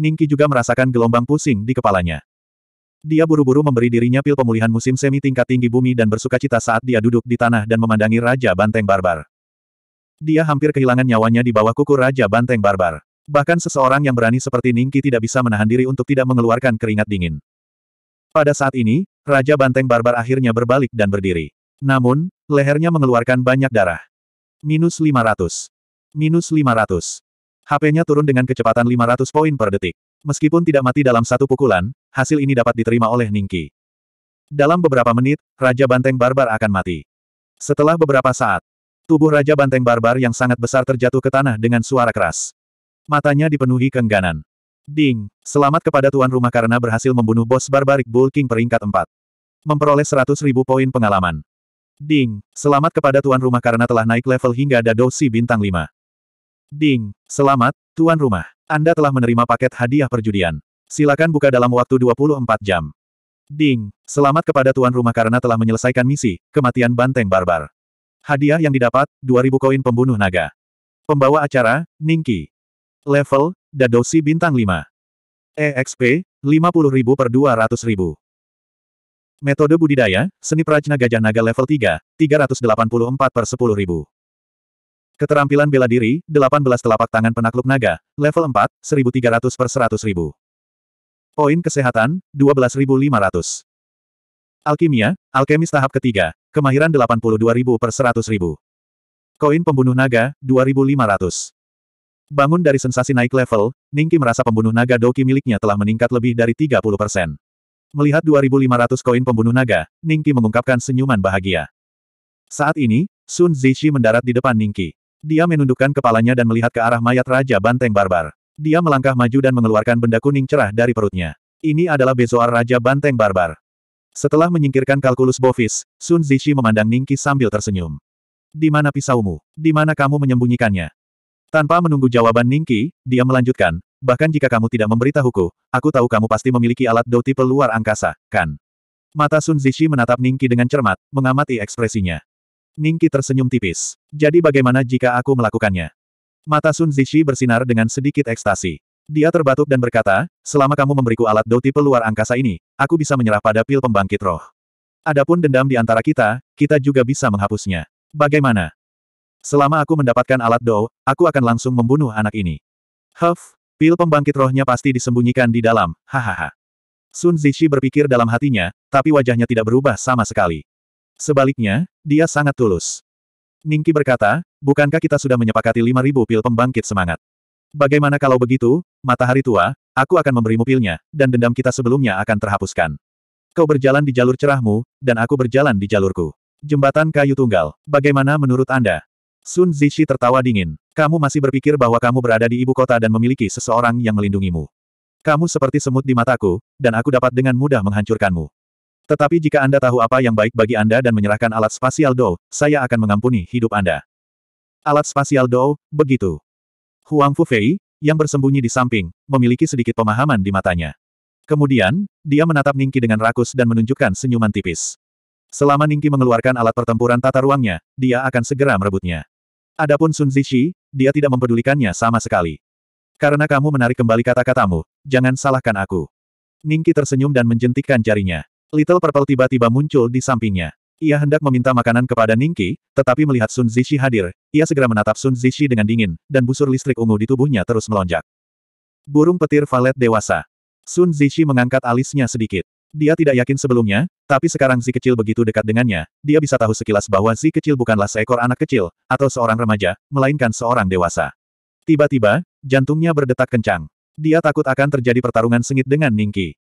Ningki juga merasakan gelombang pusing di kepalanya. Dia buru-buru memberi dirinya pil pemulihan musim semi tingkat tinggi bumi dan bersuka cita saat dia duduk di tanah dan memandangi Raja Banteng Barbar. Dia hampir kehilangan nyawanya di bawah kuku Raja Banteng Barbar. Bahkan seseorang yang berani seperti Ningki tidak bisa menahan diri untuk tidak mengeluarkan keringat dingin. Pada saat ini, Raja Banteng Barbar akhirnya berbalik dan berdiri. Namun, lehernya mengeluarkan banyak darah. Minus 500. Minus 500. HP-nya turun dengan kecepatan 500 poin per detik. Meskipun tidak mati dalam satu pukulan, hasil ini dapat diterima oleh Ningki. Dalam beberapa menit, Raja Banteng Barbar akan mati. Setelah beberapa saat, tubuh Raja Banteng Barbar yang sangat besar terjatuh ke tanah dengan suara keras. Matanya dipenuhi kengganan. Ding, selamat kepada tuan rumah karena berhasil membunuh bos barbarik Bulking peringkat 4. Memperoleh 100 ribu poin pengalaman. Ding, selamat kepada tuan rumah karena telah naik level hingga si bintang 5. Ding, selamat, tuan rumah. Anda telah menerima paket hadiah perjudian. Silakan buka dalam waktu 24 jam. Ding, selamat kepada tuan rumah karena telah menyelesaikan misi, kematian banteng barbar. Hadiah yang didapat, 2000 koin pembunuh naga. Pembawa acara, Ningki. Level, Dadoshi bintang 5. EXP, 50.000 per 200.000. Metode budidaya, seni prajna gajah naga level 3, 384 per 10.000. Keterampilan bela diri, 18 telapak tangan penakluk naga, level 4, 1.300 per 100.000. Poin kesehatan, 12.500. Alkimia, alkemis tahap ketiga, kemahiran 82.000 per 100.000. Koin pembunuh naga, 2.500. Bangun dari sensasi naik level, Ningki merasa pembunuh naga Doki miliknya telah meningkat lebih dari 30 persen. Melihat 2.500 koin pembunuh naga, Ningki mengungkapkan senyuman bahagia. Saat ini, Sun Zishi mendarat di depan Ningki. Dia menundukkan kepalanya dan melihat ke arah mayat Raja Banteng Barbar. Dia melangkah maju dan mengeluarkan benda kuning cerah dari perutnya. Ini adalah Bezoar Raja Banteng Barbar. Setelah menyingkirkan kalkulus Bovis, Sun Zishi memandang Ningki sambil tersenyum. Di mana pisaumu? Di mana kamu menyembunyikannya? Tanpa menunggu jawaban Ningki, dia melanjutkan, bahkan jika kamu tidak memberitahuku, aku tahu kamu pasti memiliki alat dou tipe luar angkasa, kan? Mata Sun Zishi menatap Ningki dengan cermat, mengamati ekspresinya. Ningki tersenyum tipis. Jadi bagaimana jika aku melakukannya? Mata Sun Zishi bersinar dengan sedikit ekstasi. Dia terbatuk dan berkata, selama kamu memberiku alat dou tipe luar angkasa ini, aku bisa menyerah pada pil pembangkit roh. Adapun dendam di antara kita, kita juga bisa menghapusnya. Bagaimana? Selama aku mendapatkan alat Dou, aku akan langsung membunuh anak ini. Huff, pil pembangkit rohnya pasti disembunyikan di dalam, hahaha. Sun Zishi berpikir dalam hatinya, tapi wajahnya tidak berubah sama sekali. Sebaliknya, dia sangat tulus. Ningki berkata, bukankah kita sudah menyepakati 5.000 pil pembangkit semangat? Bagaimana kalau begitu, matahari tua, aku akan memberimu pilnya, dan dendam kita sebelumnya akan terhapuskan. Kau berjalan di jalur cerahmu, dan aku berjalan di jalurku. Jembatan kayu tunggal, bagaimana menurut Anda? Sun Zishi tertawa dingin. Kamu masih berpikir bahwa kamu berada di ibu kota dan memiliki seseorang yang melindungimu. Kamu seperti semut di mataku, dan aku dapat dengan mudah menghancurkanmu. Tetapi jika Anda tahu apa yang baik bagi Anda dan menyerahkan alat spasial Dou, saya akan mengampuni hidup Anda. Alat spasial Dou, begitu. Huang Fufei, yang bersembunyi di samping, memiliki sedikit pemahaman di matanya. Kemudian, dia menatap Ningki dengan rakus dan menunjukkan senyuman tipis. Selama Ningki mengeluarkan alat pertempuran tata ruangnya, dia akan segera merebutnya. Adapun Sun Zixi, dia tidak mempedulikannya sama sekali. Karena kamu menarik kembali kata-katamu, jangan salahkan aku. Ningki tersenyum dan menjentikkan jarinya. Little Purple tiba-tiba muncul di sampingnya. Ia hendak meminta makanan kepada Ningki, tetapi melihat Sun Zixi hadir, ia segera menatap Sun Zixi dengan dingin, dan busur listrik ungu di tubuhnya terus melonjak. Burung petir valet dewasa. Sun Zixi mengangkat alisnya sedikit. Dia tidak yakin sebelumnya, tapi sekarang si kecil begitu dekat dengannya, dia bisa tahu sekilas bahwa si kecil bukanlah seekor anak kecil, atau seorang remaja, melainkan seorang dewasa. Tiba-tiba, jantungnya berdetak kencang. Dia takut akan terjadi pertarungan sengit dengan Ningki.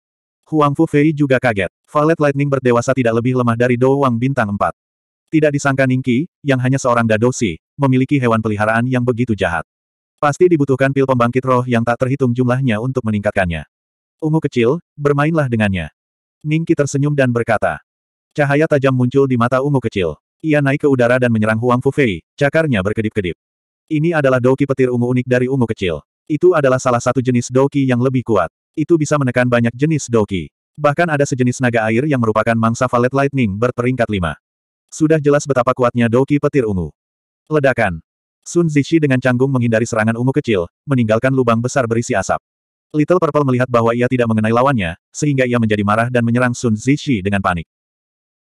Huang Fu Fei juga kaget. Valet Lightning berdewasa tidak lebih lemah dari Dou Wang Bintang 4. Tidak disangka Ningki, yang hanya seorang dadosi, memiliki hewan peliharaan yang begitu jahat. Pasti dibutuhkan pil pembangkit roh yang tak terhitung jumlahnya untuk meningkatkannya. Ungu kecil, bermainlah dengannya. Ningki tersenyum dan berkata. Cahaya tajam muncul di mata ungu kecil. Ia naik ke udara dan menyerang Huang Fufei, cakarnya berkedip-kedip. Ini adalah doki petir ungu unik dari ungu kecil. Itu adalah salah satu jenis doki yang lebih kuat. Itu bisa menekan banyak jenis doki. Bahkan ada sejenis naga air yang merupakan mangsa valet lightning berperingkat lima. Sudah jelas betapa kuatnya doki petir ungu. Ledakan. Sun Zishi dengan canggung menghindari serangan ungu kecil, meninggalkan lubang besar berisi asap. Little Purple melihat bahwa ia tidak mengenai lawannya, sehingga ia menjadi marah dan menyerang Sun Zishi dengan panik.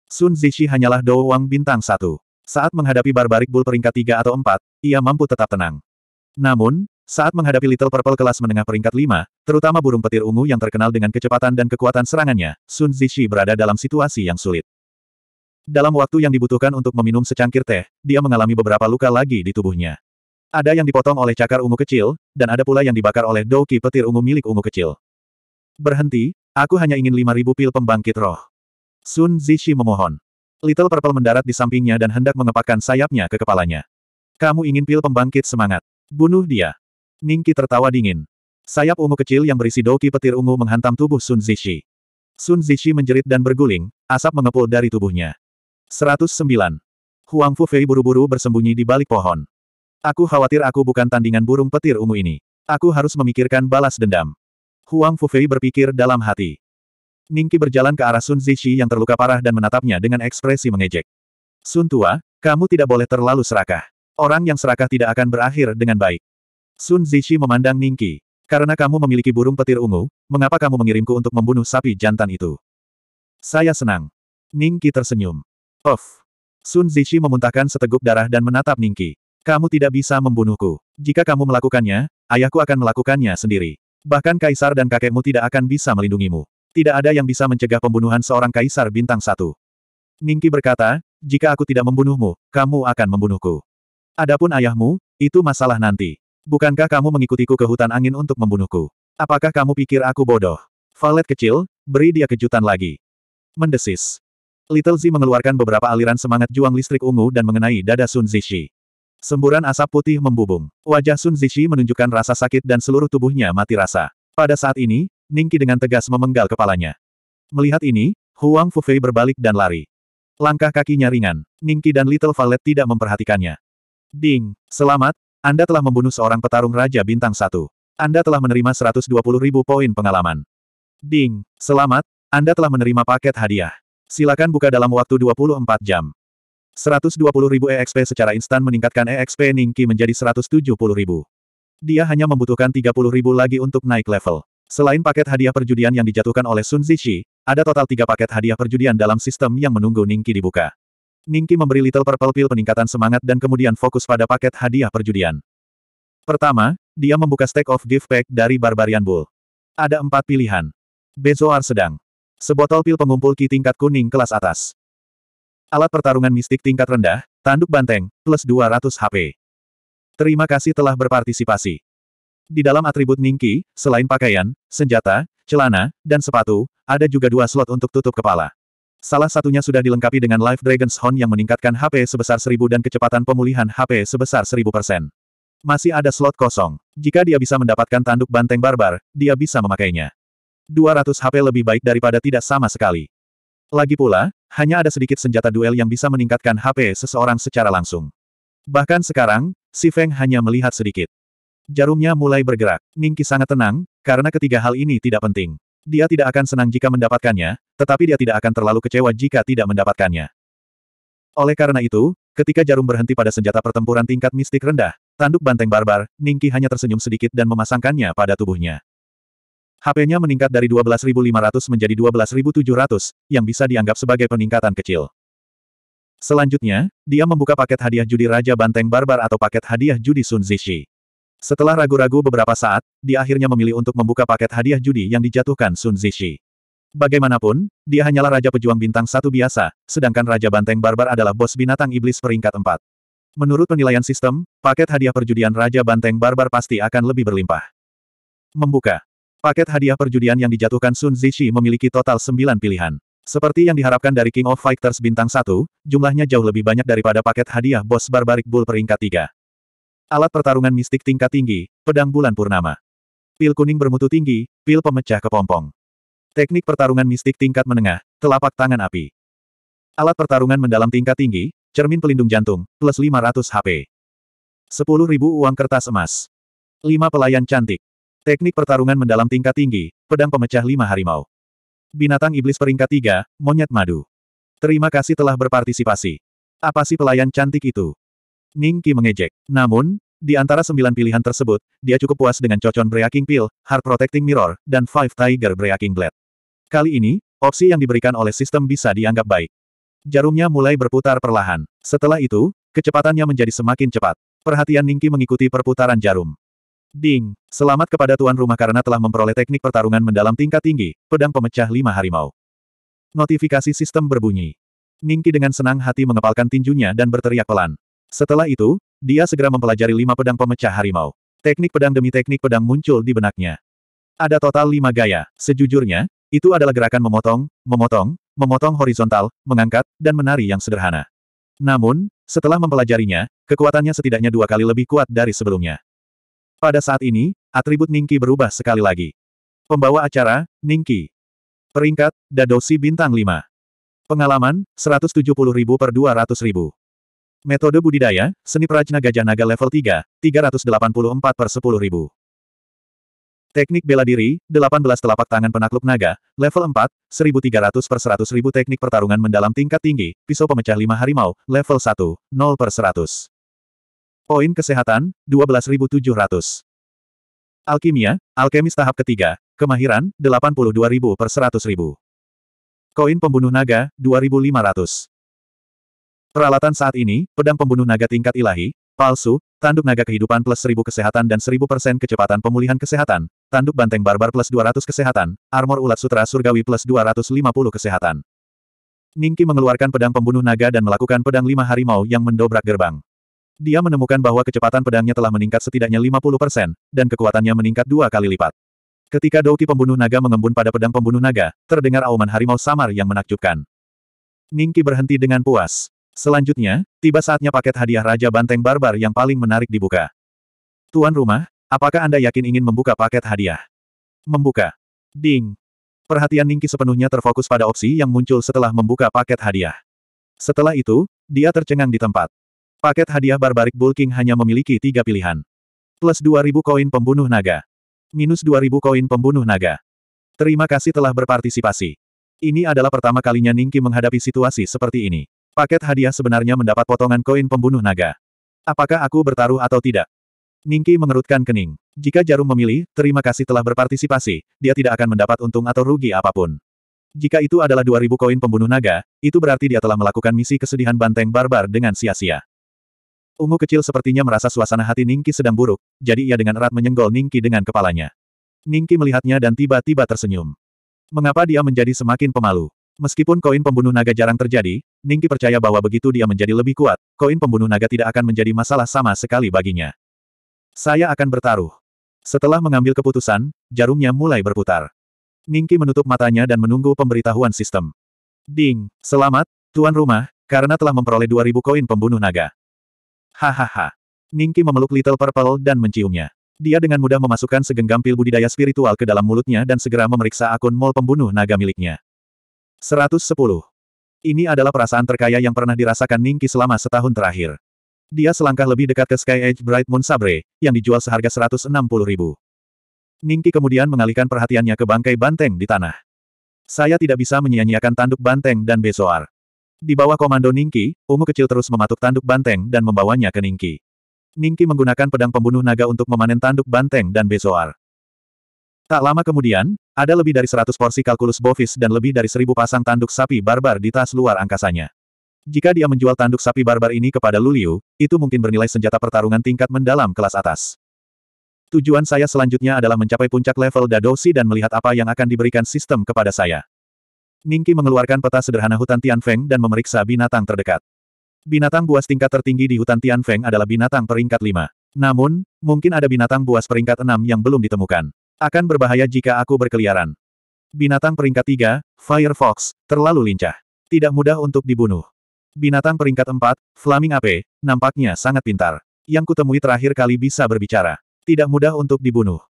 Sun Zishi hanyalah Dou Wang bintang satu. Saat menghadapi Barbaric Bull peringkat 3 atau 4, ia mampu tetap tenang. Namun, saat menghadapi Little Purple kelas menengah peringkat 5, terutama burung petir ungu yang terkenal dengan kecepatan dan kekuatan serangannya, Sun Zishi berada dalam situasi yang sulit. Dalam waktu yang dibutuhkan untuk meminum secangkir teh, dia mengalami beberapa luka lagi di tubuhnya. Ada yang dipotong oleh cakar ungu kecil, dan ada pula yang dibakar oleh Douki petir ungu milik ungu kecil. Berhenti, aku hanya ingin 5.000 pil pembangkit roh. Sun Zishi memohon. Little Purple mendarat di sampingnya dan hendak mengepakkan sayapnya ke kepalanya. Kamu ingin pil pembangkit semangat. Bunuh dia. Ningki tertawa dingin. Sayap ungu kecil yang berisi Douki petir ungu menghantam tubuh Sun Zishi. Sun Zishi menjerit dan berguling, asap mengepul dari tubuhnya. 109. Huang Fu Fei buru-buru bersembunyi di balik pohon. Aku khawatir aku bukan tandingan burung petir ungu ini. Aku harus memikirkan balas dendam. Huang Fufei berpikir dalam hati. Ningki berjalan ke arah Sun Zixi yang terluka parah dan menatapnya dengan ekspresi mengejek. Sun Tua, kamu tidak boleh terlalu serakah. Orang yang serakah tidak akan berakhir dengan baik. Sun Zixi memandang Ningki. Karena kamu memiliki burung petir ungu, mengapa kamu mengirimku untuk membunuh sapi jantan itu? Saya senang. Ningki tersenyum. Of. Sun Zixi memuntahkan seteguk darah dan menatap Ningki. Kamu tidak bisa membunuhku. Jika kamu melakukannya, ayahku akan melakukannya sendiri. Bahkan kaisar dan kakekmu tidak akan bisa melindungimu. Tidak ada yang bisa mencegah pembunuhan seorang kaisar bintang satu. Ningki berkata, jika aku tidak membunuhmu, kamu akan membunuhku. Adapun ayahmu, itu masalah nanti. Bukankah kamu mengikutiku ke hutan angin untuk membunuhku? Apakah kamu pikir aku bodoh? Valet kecil, beri dia kejutan lagi. Mendesis. Little Z mengeluarkan beberapa aliran semangat juang listrik ungu dan mengenai dada Sun Zishi. Semburan asap putih membubung. Wajah Sun Zixi menunjukkan rasa sakit dan seluruh tubuhnya mati rasa. Pada saat ini, Ningki dengan tegas memenggal kepalanya. Melihat ini, Huang Fufei berbalik dan lari. Langkah kakinya ringan. Ningki dan Little Valet tidak memperhatikannya. Ding, selamat, Anda telah membunuh seorang petarung Raja Bintang satu. Anda telah menerima 120 ribu poin pengalaman. Ding, selamat, Anda telah menerima paket hadiah. Silakan buka dalam waktu 24 jam. 120.000 EXP secara instan meningkatkan EXP Ningki menjadi 170.000. Dia hanya membutuhkan 30.000 lagi untuk naik level. Selain paket hadiah perjudian yang dijatuhkan oleh Sun Zixi, ada total tiga paket hadiah perjudian dalam sistem yang menunggu Ningki dibuka. Ningki memberi Little Purple Pill peningkatan semangat dan kemudian fokus pada paket hadiah perjudian. Pertama, dia membuka stack of gift pack dari Barbarian Bull. Ada empat pilihan. Bezoar sedang. Sebotol pil pengumpul ki tingkat kuning kelas atas. Alat pertarungan mistik tingkat rendah, tanduk banteng, plus 200 HP. Terima kasih telah berpartisipasi. Di dalam atribut Ningki, selain pakaian, senjata, celana, dan sepatu, ada juga dua slot untuk tutup kepala. Salah satunya sudah dilengkapi dengan Live Dragon's Horn yang meningkatkan HP sebesar 1000 dan kecepatan pemulihan HP sebesar 1000%. Masih ada slot kosong. Jika dia bisa mendapatkan tanduk banteng barbar, dia bisa memakainya. 200 HP lebih baik daripada tidak sama sekali. Lagi pula, hanya ada sedikit senjata duel yang bisa meningkatkan HP seseorang secara langsung. Bahkan sekarang, Si Feng hanya melihat sedikit. Jarumnya mulai bergerak. Ningki sangat tenang, karena ketiga hal ini tidak penting. Dia tidak akan senang jika mendapatkannya, tetapi dia tidak akan terlalu kecewa jika tidak mendapatkannya. Oleh karena itu, ketika jarum berhenti pada senjata pertempuran tingkat mistik rendah, tanduk banteng barbar, Ningki hanya tersenyum sedikit dan memasangkannya pada tubuhnya. HP-nya meningkat dari 12.500 menjadi 12.700, yang bisa dianggap sebagai peningkatan kecil. Selanjutnya, dia membuka paket hadiah judi Raja Banteng Barbar atau paket hadiah judi Sun Zishi. Setelah ragu-ragu beberapa saat, dia akhirnya memilih untuk membuka paket hadiah judi yang dijatuhkan Sun Zishi. Bagaimanapun, dia hanyalah Raja Pejuang Bintang Satu biasa, sedangkan Raja Banteng Barbar adalah bos binatang iblis peringkat empat. Menurut penilaian sistem, paket hadiah perjudian Raja Banteng Barbar pasti akan lebih berlimpah. Membuka Paket hadiah perjudian yang dijatuhkan Sun Zixi memiliki total 9 pilihan. Seperti yang diharapkan dari King of Fighters bintang 1, jumlahnya jauh lebih banyak daripada paket hadiah bos Barbaric Bull peringkat 3. Alat pertarungan mistik tingkat tinggi, pedang bulan purnama. Pil kuning bermutu tinggi, pil pemecah kepompong. Teknik pertarungan mistik tingkat menengah, telapak tangan api. Alat pertarungan mendalam tingkat tinggi, cermin pelindung jantung, plus 500 HP. 10.000 uang kertas emas. 5 pelayan cantik. Teknik pertarungan mendalam tingkat tinggi, pedang pemecah lima harimau. Binatang iblis peringkat tiga, monyet madu. Terima kasih telah berpartisipasi. Apa sih pelayan cantik itu? Ningki mengejek. Namun, di antara sembilan pilihan tersebut, dia cukup puas dengan cocon Breaking Pill, Hard Protecting Mirror, dan Five Tiger Breaking Blade. Kali ini, opsi yang diberikan oleh sistem bisa dianggap baik. Jarumnya mulai berputar perlahan. Setelah itu, kecepatannya menjadi semakin cepat. Perhatian Ningki mengikuti perputaran jarum. Ding! Selamat kepada tuan rumah karena telah memperoleh teknik pertarungan mendalam tingkat tinggi, pedang pemecah lima harimau. Notifikasi sistem berbunyi. Ningki dengan senang hati mengepalkan tinjunya dan berteriak pelan. Setelah itu, dia segera mempelajari lima pedang pemecah harimau. Teknik pedang demi teknik pedang muncul di benaknya. Ada total lima gaya. Sejujurnya, itu adalah gerakan memotong, memotong, memotong horizontal, mengangkat, dan menari yang sederhana. Namun, setelah mempelajarinya, kekuatannya setidaknya dua kali lebih kuat dari sebelumnya. Pada saat ini, atribut Ningki berubah sekali lagi. Pembawa acara, Ningki. Peringkat, Dadosi Bintang 5. Pengalaman, 170.000 per 200.000. Metode budidaya, seni prajna gajah naga level 3, 384 per 10.000. Teknik bela diri, 18 telapak tangan penakluk naga, level 4, 1300 per 100.000 Teknik pertarungan mendalam tingkat tinggi, pisau pemecah 5 harimau, level 1, 0 per 100. Poin kesehatan, 12.700. Alkimia, alkemis tahap ketiga, kemahiran, 82.000 per 100.000. Koin pembunuh naga, 2.500. Peralatan saat ini, pedang pembunuh naga tingkat ilahi, palsu, tanduk naga kehidupan plus 1000 kesehatan dan 1000% kecepatan pemulihan kesehatan, tanduk banteng barbar plus 200 kesehatan, armor ulat sutra surgawi plus 250 kesehatan. Ningki mengeluarkan pedang pembunuh naga dan melakukan pedang lima harimau yang mendobrak gerbang. Dia menemukan bahwa kecepatan pedangnya telah meningkat setidaknya 50%, dan kekuatannya meningkat dua kali lipat. Ketika Douki pembunuh naga mengembun pada pedang pembunuh naga, terdengar auman harimau samar yang menakjubkan. Ningki berhenti dengan puas. Selanjutnya, tiba saatnya paket hadiah Raja Banteng Barbar yang paling menarik dibuka. Tuan rumah, apakah Anda yakin ingin membuka paket hadiah? Membuka. Ding. Perhatian Ningki sepenuhnya terfokus pada opsi yang muncul setelah membuka paket hadiah. Setelah itu, dia tercengang di tempat. Paket hadiah Barbaric Bulking hanya memiliki tiga pilihan. Plus 2000 koin pembunuh naga. Minus 2000 koin pembunuh naga. Terima kasih telah berpartisipasi. Ini adalah pertama kalinya Ningki menghadapi situasi seperti ini. Paket hadiah sebenarnya mendapat potongan koin pembunuh naga. Apakah aku bertaruh atau tidak? Ningki mengerutkan kening. Jika Jarum memilih, terima kasih telah berpartisipasi, dia tidak akan mendapat untung atau rugi apapun. Jika itu adalah 2000 koin pembunuh naga, itu berarti dia telah melakukan misi kesedihan banteng barbar dengan sia-sia. Ungu kecil sepertinya merasa suasana hati Ningki sedang buruk, jadi ia dengan erat menyenggol Ningki dengan kepalanya. Ningki melihatnya dan tiba-tiba tersenyum. Mengapa dia menjadi semakin pemalu? Meskipun koin pembunuh naga jarang terjadi, Ningki percaya bahwa begitu dia menjadi lebih kuat, koin pembunuh naga tidak akan menjadi masalah sama sekali baginya. Saya akan bertaruh. Setelah mengambil keputusan, jarumnya mulai berputar. Ningki menutup matanya dan menunggu pemberitahuan sistem. Ding, selamat, tuan rumah, karena telah memperoleh 2000 koin pembunuh naga. Hahaha. Ningki memeluk Little Purple dan menciumnya. Dia dengan mudah memasukkan segenggam pil budidaya spiritual ke dalam mulutnya dan segera memeriksa akun mall pembunuh naga miliknya. 110. Ini adalah perasaan terkaya yang pernah dirasakan Ningki selama setahun terakhir. Dia selangkah lebih dekat ke Sky Edge Bright Moon Sabre, yang dijual seharga 160 ribu. Ningki kemudian mengalihkan perhatiannya ke bangkai banteng di tanah. Saya tidak bisa menyia-nyiakan tanduk banteng dan besoar. Di bawah komando Ningki, ungu kecil terus mematuk tanduk banteng dan membawanya ke Ningki. Ningki menggunakan pedang pembunuh naga untuk memanen tanduk banteng dan bezoar. Tak lama kemudian, ada lebih dari seratus porsi kalkulus bovis dan lebih dari seribu pasang tanduk sapi barbar di tas luar angkasanya. Jika dia menjual tanduk sapi barbar ini kepada Luliu, itu mungkin bernilai senjata pertarungan tingkat mendalam kelas atas. Tujuan saya selanjutnya adalah mencapai puncak level Dadosi dan melihat apa yang akan diberikan sistem kepada saya. Ningki mengeluarkan peta sederhana hutan Tianfeng dan memeriksa binatang terdekat. Binatang buas tingkat tertinggi di hutan Tianfeng adalah binatang peringkat 5. Namun, mungkin ada binatang buas peringkat 6 yang belum ditemukan. Akan berbahaya jika aku berkeliaran. Binatang peringkat 3, Firefox, terlalu lincah. Tidak mudah untuk dibunuh. Binatang peringkat 4, Flaming AP, nampaknya sangat pintar. Yang kutemui terakhir kali bisa berbicara. Tidak mudah untuk dibunuh.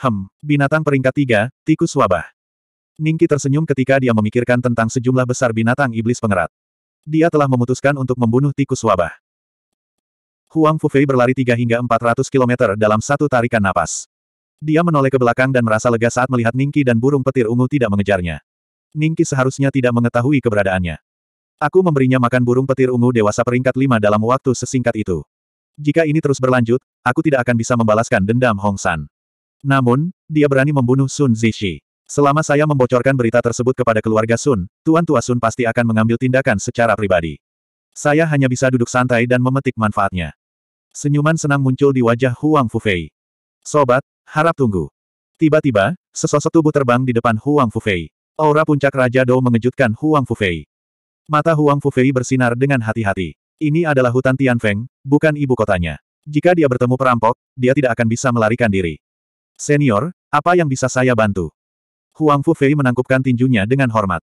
Hem, binatang peringkat 3, tikus wabah. Ningki tersenyum ketika dia memikirkan tentang sejumlah besar binatang iblis pengerat. Dia telah memutuskan untuk membunuh tikus wabah. Huang Fufei berlari tiga hingga empat ratus kilometer dalam satu tarikan napas. Dia menoleh ke belakang dan merasa lega saat melihat Ningki dan burung petir ungu tidak mengejarnya. Ningki seharusnya tidak mengetahui keberadaannya. Aku memberinya makan burung petir ungu dewasa peringkat lima dalam waktu sesingkat itu. Jika ini terus berlanjut, aku tidak akan bisa membalaskan dendam Hong San. Namun, dia berani membunuh Sun Zishi. Selama saya membocorkan berita tersebut kepada keluarga Sun, Tuan Tua Sun pasti akan mengambil tindakan secara pribadi. Saya hanya bisa duduk santai dan memetik manfaatnya. Senyuman senang muncul di wajah Huang Fufei. Sobat, harap tunggu. Tiba-tiba, sesosok tubuh terbang di depan Huang Fufei. Aura puncak Raja Dou mengejutkan Huang Fufei. Mata Huang Fufei bersinar dengan hati-hati. Ini adalah hutan Tianfeng, bukan ibu kotanya. Jika dia bertemu perampok, dia tidak akan bisa melarikan diri. Senior, apa yang bisa saya bantu? Huang Fufei menangkupkan tinjunya dengan hormat.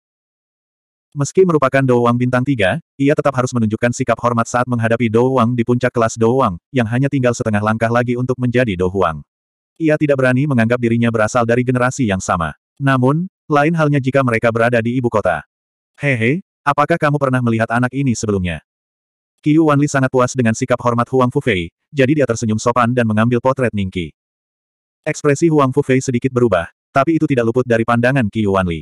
Meski merupakan Dou Wang bintang tiga, ia tetap harus menunjukkan sikap hormat saat menghadapi Dou Wang di puncak kelas Dou Wang, yang hanya tinggal setengah langkah lagi untuk menjadi Dou Huang. Ia tidak berani menganggap dirinya berasal dari generasi yang sama. Namun, lain halnya jika mereka berada di ibu kota. Hehe, apakah kamu pernah melihat anak ini sebelumnya? Qiu Wanli sangat puas dengan sikap hormat Huang Fufei, jadi dia tersenyum sopan dan mengambil potret Ningqi. Ekspresi Huang Fufei sedikit berubah, tapi itu tidak luput dari pandangan Qiu Wanli.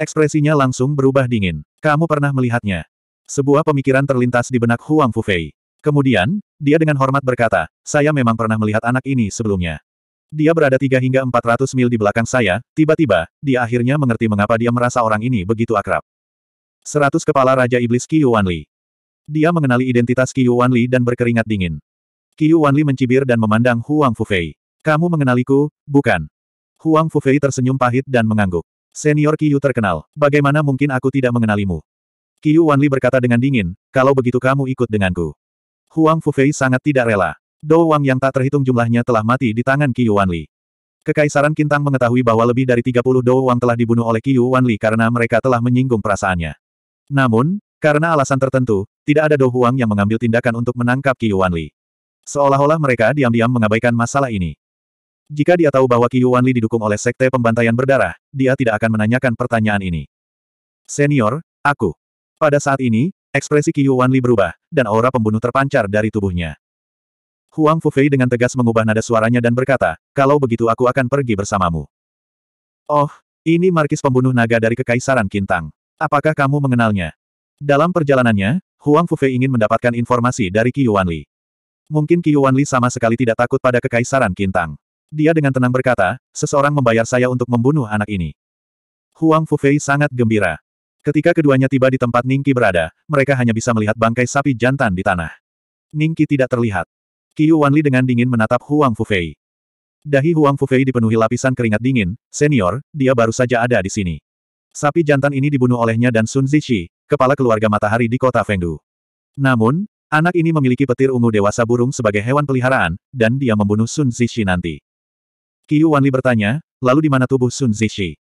Ekspresinya langsung berubah dingin. Kamu pernah melihatnya. Sebuah pemikiran terlintas di benak Huang Fufei. Kemudian, dia dengan hormat berkata, saya memang pernah melihat anak ini sebelumnya. Dia berada 3 hingga 400 mil di belakang saya, tiba-tiba, dia akhirnya mengerti mengapa dia merasa orang ini begitu akrab. 100 kepala Raja Iblis Qiu Wanli. Dia mengenali identitas Qiu Wanli dan berkeringat dingin. Qiu Wanli mencibir dan memandang Huang Fufei. Kamu mengenaliku, bukan? Huang Fufei tersenyum pahit dan mengangguk. Senior Qiyu terkenal, bagaimana mungkin aku tidak mengenalimu? Qiyu Wanli berkata dengan dingin, kalau begitu kamu ikut denganku. Huang Fufei sangat tidak rela. Dou Wang yang tak terhitung jumlahnya telah mati di tangan Qiyu Wanli. Kekaisaran Kintang mengetahui bahwa lebih dari 30 Dou Wang telah dibunuh oleh Qiyu Wanli karena mereka telah menyinggung perasaannya. Namun, karena alasan tertentu, tidak ada Dou Huang yang mengambil tindakan untuk menangkap Qiyu Wanli. Seolah-olah mereka diam-diam mengabaikan masalah ini. Jika dia tahu bahwa Qiu Wanli didukung oleh sekte pembantaian berdarah, dia tidak akan menanyakan pertanyaan ini. Senior, aku. Pada saat ini, ekspresi Qiu Wanli berubah, dan aura pembunuh terpancar dari tubuhnya. Huang Fufei dengan tegas mengubah nada suaranya dan berkata, kalau begitu aku akan pergi bersamamu. Oh, ini markis pembunuh naga dari Kekaisaran Kintang. Apakah kamu mengenalnya? Dalam perjalanannya, Huang Fufei ingin mendapatkan informasi dari Qiu Wanli. Mungkin Qiu Wanli sama sekali tidak takut pada Kekaisaran Kintang. Dia dengan tenang berkata, seseorang membayar saya untuk membunuh anak ini. Huang Fufei sangat gembira. Ketika keduanya tiba di tempat Ningki berada, mereka hanya bisa melihat bangkai sapi jantan di tanah. Ningki tidak terlihat. Qiu Wanli dengan dingin menatap Huang Fufei. Dahi Huang Fufei dipenuhi lapisan keringat dingin, senior, dia baru saja ada di sini. Sapi jantan ini dibunuh olehnya dan Sun Zixi, kepala keluarga matahari di kota Fengdu. Namun, anak ini memiliki petir ungu dewasa burung sebagai hewan peliharaan, dan dia membunuh Sun Zixi nanti. Qiu Wanli bertanya, lalu di mana tubuh Sun Zixi?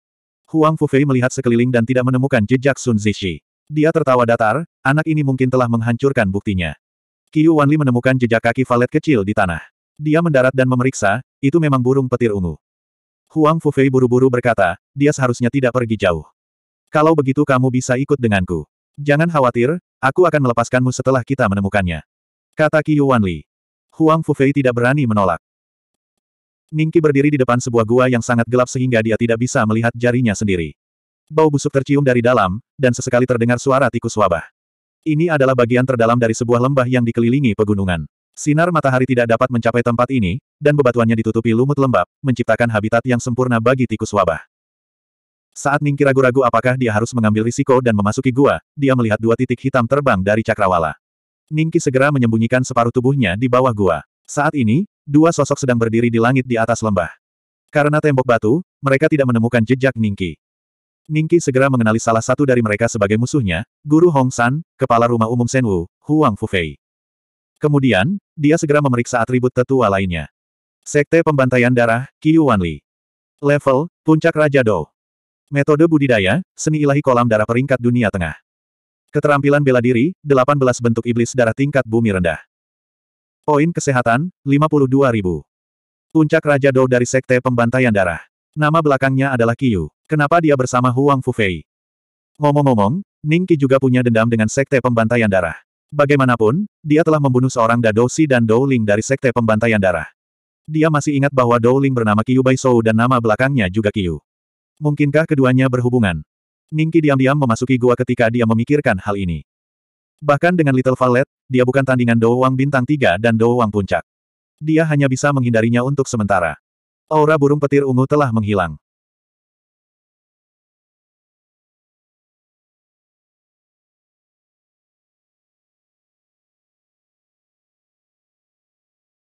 Huang Fufei melihat sekeliling dan tidak menemukan jejak Sun Zixi. Dia tertawa datar, anak ini mungkin telah menghancurkan buktinya. Qiu Wanli menemukan jejak kaki valet kecil di tanah. Dia mendarat dan memeriksa, itu memang burung petir ungu. Huang Fufei buru-buru berkata, dia seharusnya tidak pergi jauh. Kalau begitu kamu bisa ikut denganku. Jangan khawatir, aku akan melepaskanmu setelah kita menemukannya. Kata Qiu Wanli. Huang Fufei tidak berani menolak. Ningki berdiri di depan sebuah gua yang sangat gelap sehingga dia tidak bisa melihat jarinya sendiri. Bau busuk tercium dari dalam, dan sesekali terdengar suara tikus wabah. Ini adalah bagian terdalam dari sebuah lembah yang dikelilingi pegunungan. Sinar matahari tidak dapat mencapai tempat ini, dan bebatuannya ditutupi lumut lembab, menciptakan habitat yang sempurna bagi tikus wabah. Saat Ningki ragu-ragu apakah dia harus mengambil risiko dan memasuki gua, dia melihat dua titik hitam terbang dari cakrawala. Ningki segera menyembunyikan separuh tubuhnya di bawah gua. Saat ini, dua sosok sedang berdiri di langit di atas lembah. Karena tembok batu, mereka tidak menemukan jejak Ningki. Ningki segera mengenali salah satu dari mereka sebagai musuhnya, Guru Hong San, kepala rumah umum Senwu, Huang Fufei. Kemudian, dia segera memeriksa atribut tetua lainnya. Sekte Pembantaian Darah, Qiu Wanli. Level, Puncak Raja Dou. Metode budidaya, seni ilahi kolam darah peringkat dunia tengah. Keterampilan bela diri, 18 bentuk iblis darah tingkat bumi rendah. Poin kesehatan, 52.000. Puncak Raja Dou dari Sekte Pembantaian Darah. Nama belakangnya adalah Qiu. Kenapa dia bersama Huang Fufei? Ngomong-ngomong, Qi juga punya dendam dengan Sekte Pembantaian Darah. Bagaimanapun, dia telah membunuh seorang Dado Si dan Dou Ling dari Sekte Pembantaian Darah. Dia masih ingat bahwa Dou Ling bernama Bai Shou dan nama belakangnya juga Qiu. Mungkinkah keduanya berhubungan? Ning Qi diam-diam memasuki gua ketika dia memikirkan hal ini. Bahkan dengan Little Valet, dia bukan tandingan Dou bintang 3 dan Dou puncak. Dia hanya bisa menghindarinya untuk sementara. Aura burung petir ungu telah menghilang.